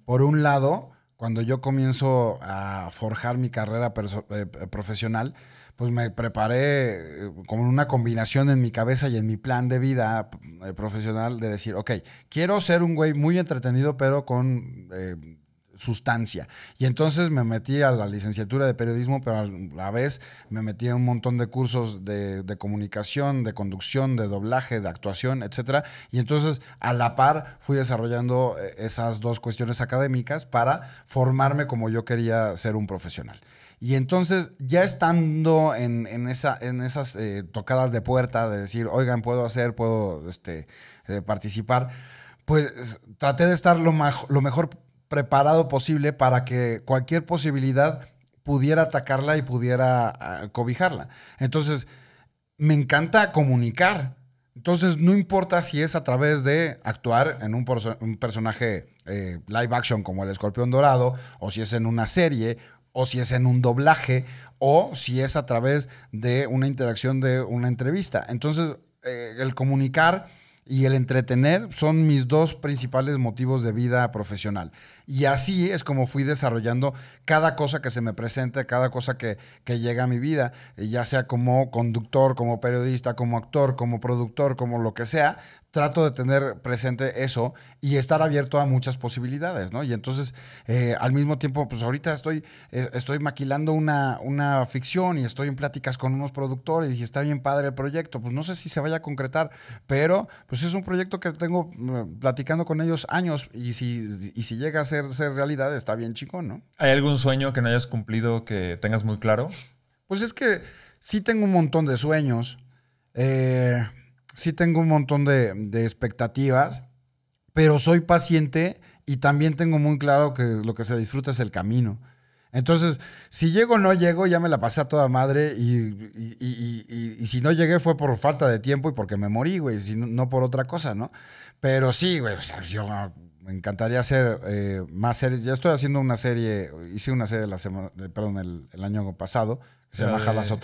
Por un lado, cuando yo comienzo a forjar mi carrera eh, profesional, pues me preparé eh, como una combinación en mi cabeza y en mi plan de vida eh, profesional de decir, ok, quiero ser un güey muy entretenido, pero con... Eh, sustancia. Y entonces me metí a la licenciatura de periodismo, pero a la vez me metí a un montón de cursos de, de, comunicación, de conducción, de doblaje, de actuación, etcétera. Y entonces a la par fui desarrollando esas dos cuestiones académicas para formarme como yo quería ser un profesional. Y entonces, ya estando en, esa, en esas eh, tocadas de puerta, de decir, oigan, puedo hacer, puedo este, eh, participar, pues traté de estar lo, lo mejor preparado posible para que cualquier posibilidad pudiera atacarla y pudiera ah, cobijarla. Entonces, me encanta comunicar. Entonces, no importa si es a través de actuar en un, personaje eh, live action como el Escorpión Dorado, o si es en una serie, o si es en un doblaje, o si es a través de una interacción de una entrevista. Entonces, eh, el comunicar y el entretener son mis dos principales motivos de vida profesional. Y así es como fui desarrollando cada cosa que se me presenta, cada cosa que, que, llega a mi vida, eh, ya sea como conductor, como periodista, como actor, como productor, como lo que sea, trato de tener presente eso y estar abierto a muchas posibilidades, ¿no? Y entonces, eh, al mismo tiempo, pues ahorita estoy, eh, estoy maquilando una, una ficción y estoy en pláticas con unos productores y está bien padre el proyecto, pues no sé si se vaya a concretar, pero pues es un proyecto que tengo mm, platicando con ellos años y si, si llega a ser, ser realidad, está bien chico, ¿no? ¿Hay algún sueño que no hayas cumplido que tengas muy claro? Pues es que sí tengo un montón de sueños. Eh, sí tengo un montón de, expectativas, pero soy paciente y también tengo muy claro que lo que se disfruta es el camino. Entonces, si llego o no llego, ya me la pasé a toda madre y, si no llegué fue por falta de tiempo y porque me morí, güey, si no, por otra cosa, ¿no? Pero sí, güey, yo me encantaría hacer eh, más series. Ya estoy haciendo una serie, hice una serie la semana, perdón, el, año pasado, se llama las o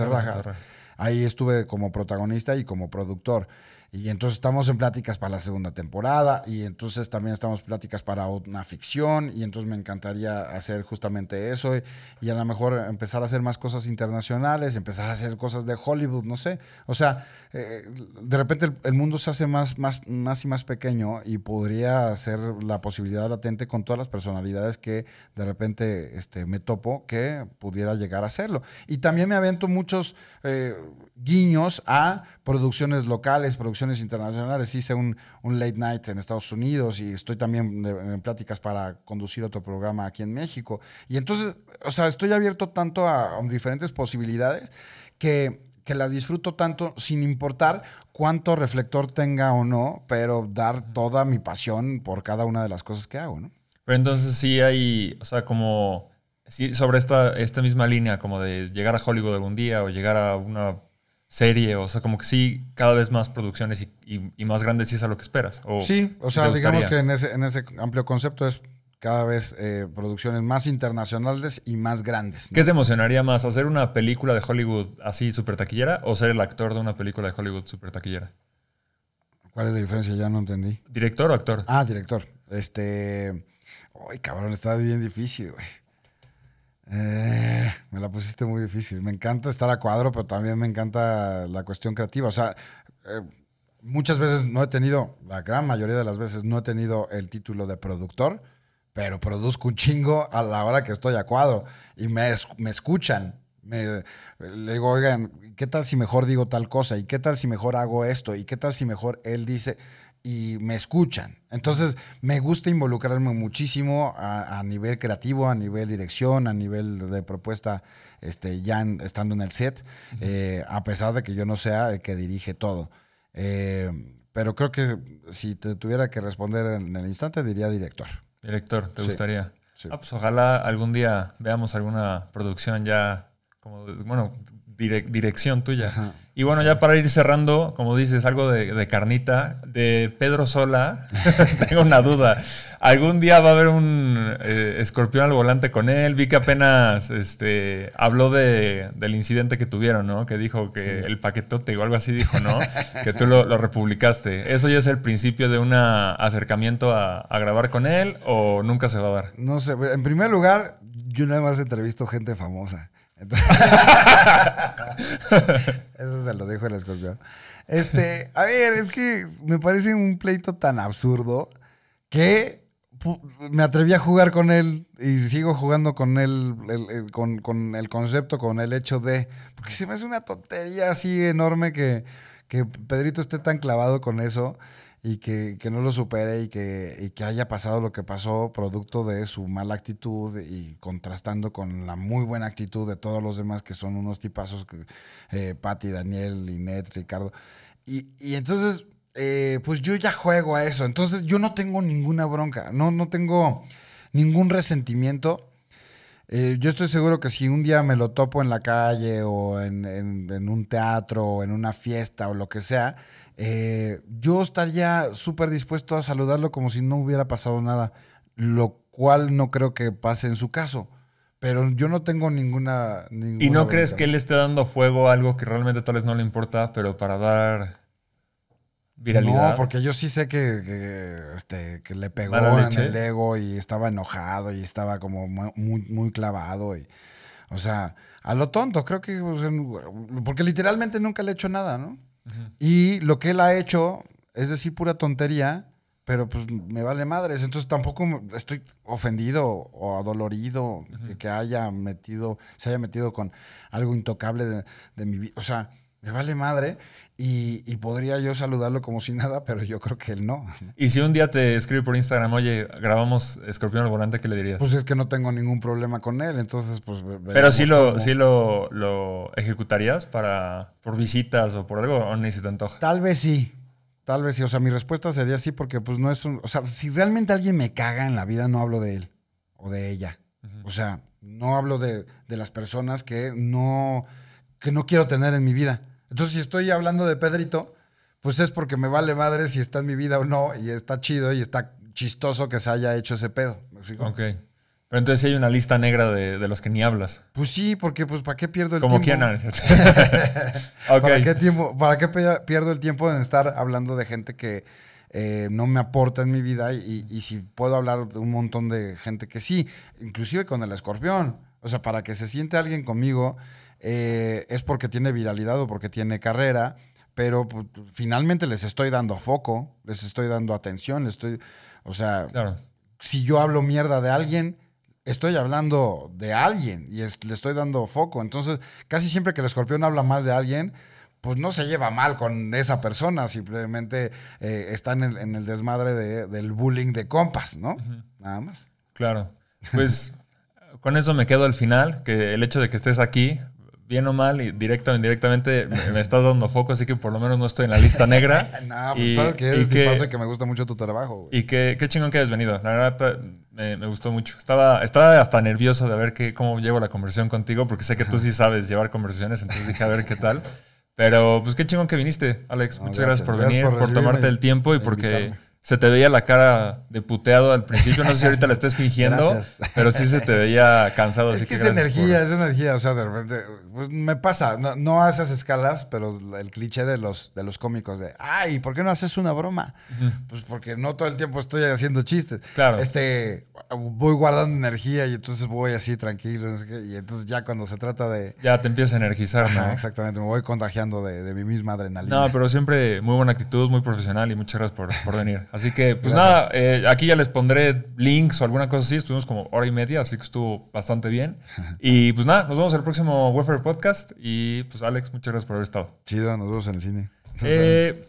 Ahí estuve como protagonista y como productor. Y entonces estamos en pláticas para la segunda temporada y entonces también estamos pláticas para una ficción y entonces me encantaría hacer justamente eso y, a lo mejor empezar a hacer más cosas internacionales, empezar a hacer cosas de Hollywood, no sé. O sea, eh, de repente el, mundo se hace más, más, más y más pequeño y podría ser la posibilidad latente con todas las personalidades que de repente este, me topo que pudiera llegar a hacerlo. Y también me avento muchos... Eh, guiños a producciones locales, producciones internacionales. Hice un, late night en Estados Unidos y estoy también en pláticas para conducir otro programa aquí en México. Y entonces, o sea, estoy abierto tanto a, diferentes posibilidades que, que las disfruto tanto sin importar cuánto reflector tenga o no, pero dar toda mi pasión por cada una de las cosas que hago, ¿no? Pero entonces sí hay, o sea, como... Sí, sobre esta, esta misma línea, como de llegar a Hollywood algún día o llegar a una serie, o sea, como que sí, cada vez más producciones y, más grandes si es a lo que esperas. O sí, o sea, digamos que en ese, en ese amplio concepto es cada vez eh, producciones más internacionales y más grandes. ¿Qué te emocionaría más, hacer una película de Hollywood así súper taquillera o ser el actor de una película de Hollywood súper taquillera? ¿Cuál es la diferencia? Ya no entendí. ¿Director o actor? Ah, director. Este... Ay, cabrón, está bien difícil, güey. Eh, me la pusiste muy difícil. Me encanta estar a cuadro, pero también me encanta la cuestión creativa. O sea, eh, muchas veces no he tenido, la gran mayoría de las veces no he tenido el título de productor, pero produzco un chingo a la hora que estoy a cuadro y me, escuchan. Me, le digo, oigan, ¿qué tal si mejor digo tal cosa? ¿Y qué tal si mejor hago esto? ¿Y qué tal si mejor él dice? y me escuchan. Entonces, me gusta involucrarme muchísimo a, nivel creativo, a nivel dirección, a nivel de propuesta, este, ya estando en el set, eh, a pesar de que yo no sea el que dirige todo. Eh, pero creo que si te tuviera que responder en el instante, diría director. Director, ¿te gustaría? Ah, pues ojalá algún día veamos alguna producción ya, como, bueno, dirección tuya. Y bueno, ya para ir cerrando, como dices, algo de, carnita, de Pedro Sola, tengo una duda. ¿Algún día va a haber un eh, escorpión al volante con él? Vi que apenas este, habló de, del incidente que tuvieron, ¿no? Que dijo que el paquetote o algo así dijo, ¿no? que tú lo, republicaste. ¿Eso ya es el principio de un acercamiento a, a grabar con él o nunca se va a dar? No sé, en primer lugar, yo nada más entrevisto gente famosa. eso se lo dijo el escorpión. Este, a ver, es que me parece un pleito tan absurdo que me atreví a jugar con él y sigo jugando con él, con, el concepto, con el hecho de. Porque se me hace una tontería así enorme que, que Pedrito esté tan clavado con eso y que, no lo supere y que, que haya pasado lo que pasó producto de su mala actitud y contrastando con la muy buena actitud de todos los demás que son unos tipazos, eh, Patti, Daniel, Inet, Ricardo. Y, y entonces, eh, pues yo ya juego a eso, entonces yo no tengo ninguna bronca, no, no tengo ningún resentimiento. Eh, yo estoy seguro que si un día me lo topo en la calle o en un teatro o en una fiesta o lo que sea, eh, yo estaría súper dispuesto a saludarlo como si no hubiera pasado nada, lo cual no creo que pase en su caso. Pero yo no tengo ninguna... ¿Y no crees que él esté dando fuego a algo que realmente tal vez no le importa, pero para dar viralidad? No, porque yo sí sé que, este, que le pegó en el ego y estaba enojado y estaba como muy, muy clavado. Y, o sea, a lo tonto, creo que... Pues, porque literalmente nunca le he hecho nada, ¿no? Y lo que él ha hecho es decir pura tontería, pero pues me vale madres. Entonces tampoco estoy ofendido o adolorido de que haya metido, se haya metido con algo intocable de, de mi vida. O sea, me vale madre. Y, podría yo saludarlo como si nada, pero yo creo que él no. Y si un día te escribe por Instagram, oye, grabamos Escorpión al volante, ¿qué le dirías? Pues es que no tengo ningún problema con él, entonces pues... Pero si lo, lo, ejecutarías para, por visitas o por algo, o ni si te antoja. Tal vez sí, tal vez sí. O sea, mi respuesta sería sí, porque pues no es un... O sea, si realmente alguien me caga en la vida, no hablo de él o de ella. O sea, no hablo de, de las personas que no, que no quiero tener en mi vida. Entonces, si estoy hablando de Pedrito, pues es porque me vale madre si está en mi vida o no, y está chido y está chistoso que se haya hecho ese pedo. Ok. Pero entonces sí hay una lista negra de, los que ni hablas. Pues sí, porque pues ¿para qué pierdo el tiempo? Como ¿Para qué tiempo? ¿Para qué pierdo el tiempo en estar hablando de gente que eh, no me aporta en mi vida? Y, y, si puedo hablar de un montón de gente que sí, inclusive con el escorpión. O sea, para que se siente alguien conmigo eh, es porque tiene viralidad o porque tiene carrera, pero pues, finalmente les estoy dando foco, les estoy dando atención, les estoy, o sea, si yo hablo mierda de alguien, estoy hablando de alguien y le estoy dando foco. Entonces, casi siempre que el escorpión habla mal de alguien, pues no se lleva mal con esa persona, simplemente eh, están en, el desmadre del bullying de compas, ¿no? Nada más. Claro. Pues con eso me quedo al final, que el hecho de que estés aquí bien o mal, y directa o indirectamente me, estás dando foco, así que por lo menos no estoy en la lista negra. no, pues sabes que es pasa que me gusta mucho tu trabajo. Y qué chingón que has venido. La verdad, me, gustó mucho. Estaba, estaba hasta nervioso de ver cómo llevo la conversión contigo, porque sé que tú sí sabes llevar conversaciones, entonces dije a ver qué tal. Pero pues qué chingón que viniste, Alex. Muchas gracias, por venir, por, tomarte el tiempo y e porque se te veía la cara de puteado al principio. No sé si ahorita la estás fingiendo, pero sí se te veía cansado. Es así que, es energía, es energía. O sea, de repente pues, me pasa, no, no, escalas, pero el cliché de los, de los cómicos de, ay, ¿por qué no haces una broma? Pues porque no todo el tiempo estoy haciendo chistes. Claro. Este, voy guardando energía y entonces voy así tranquilo. y entonces ya cuando se trata de... Ya te empieza a energizar, ¿no? Exactamente, me voy contagiando de, mi misma adrenalina. No, pero siempre muy buena actitud, muy profesional y muchas gracias por venir. Así que, pues nada, eh, aquí ya les pondré links o alguna cosa así. Estuvimos como hora y media, así que estuvo bastante bien. Y pues nada, nos vemos en el próximo Welfare Podcast. Y pues Alex, muchas gracias por haber estado. Chido, nos vemos en el cine. Eh,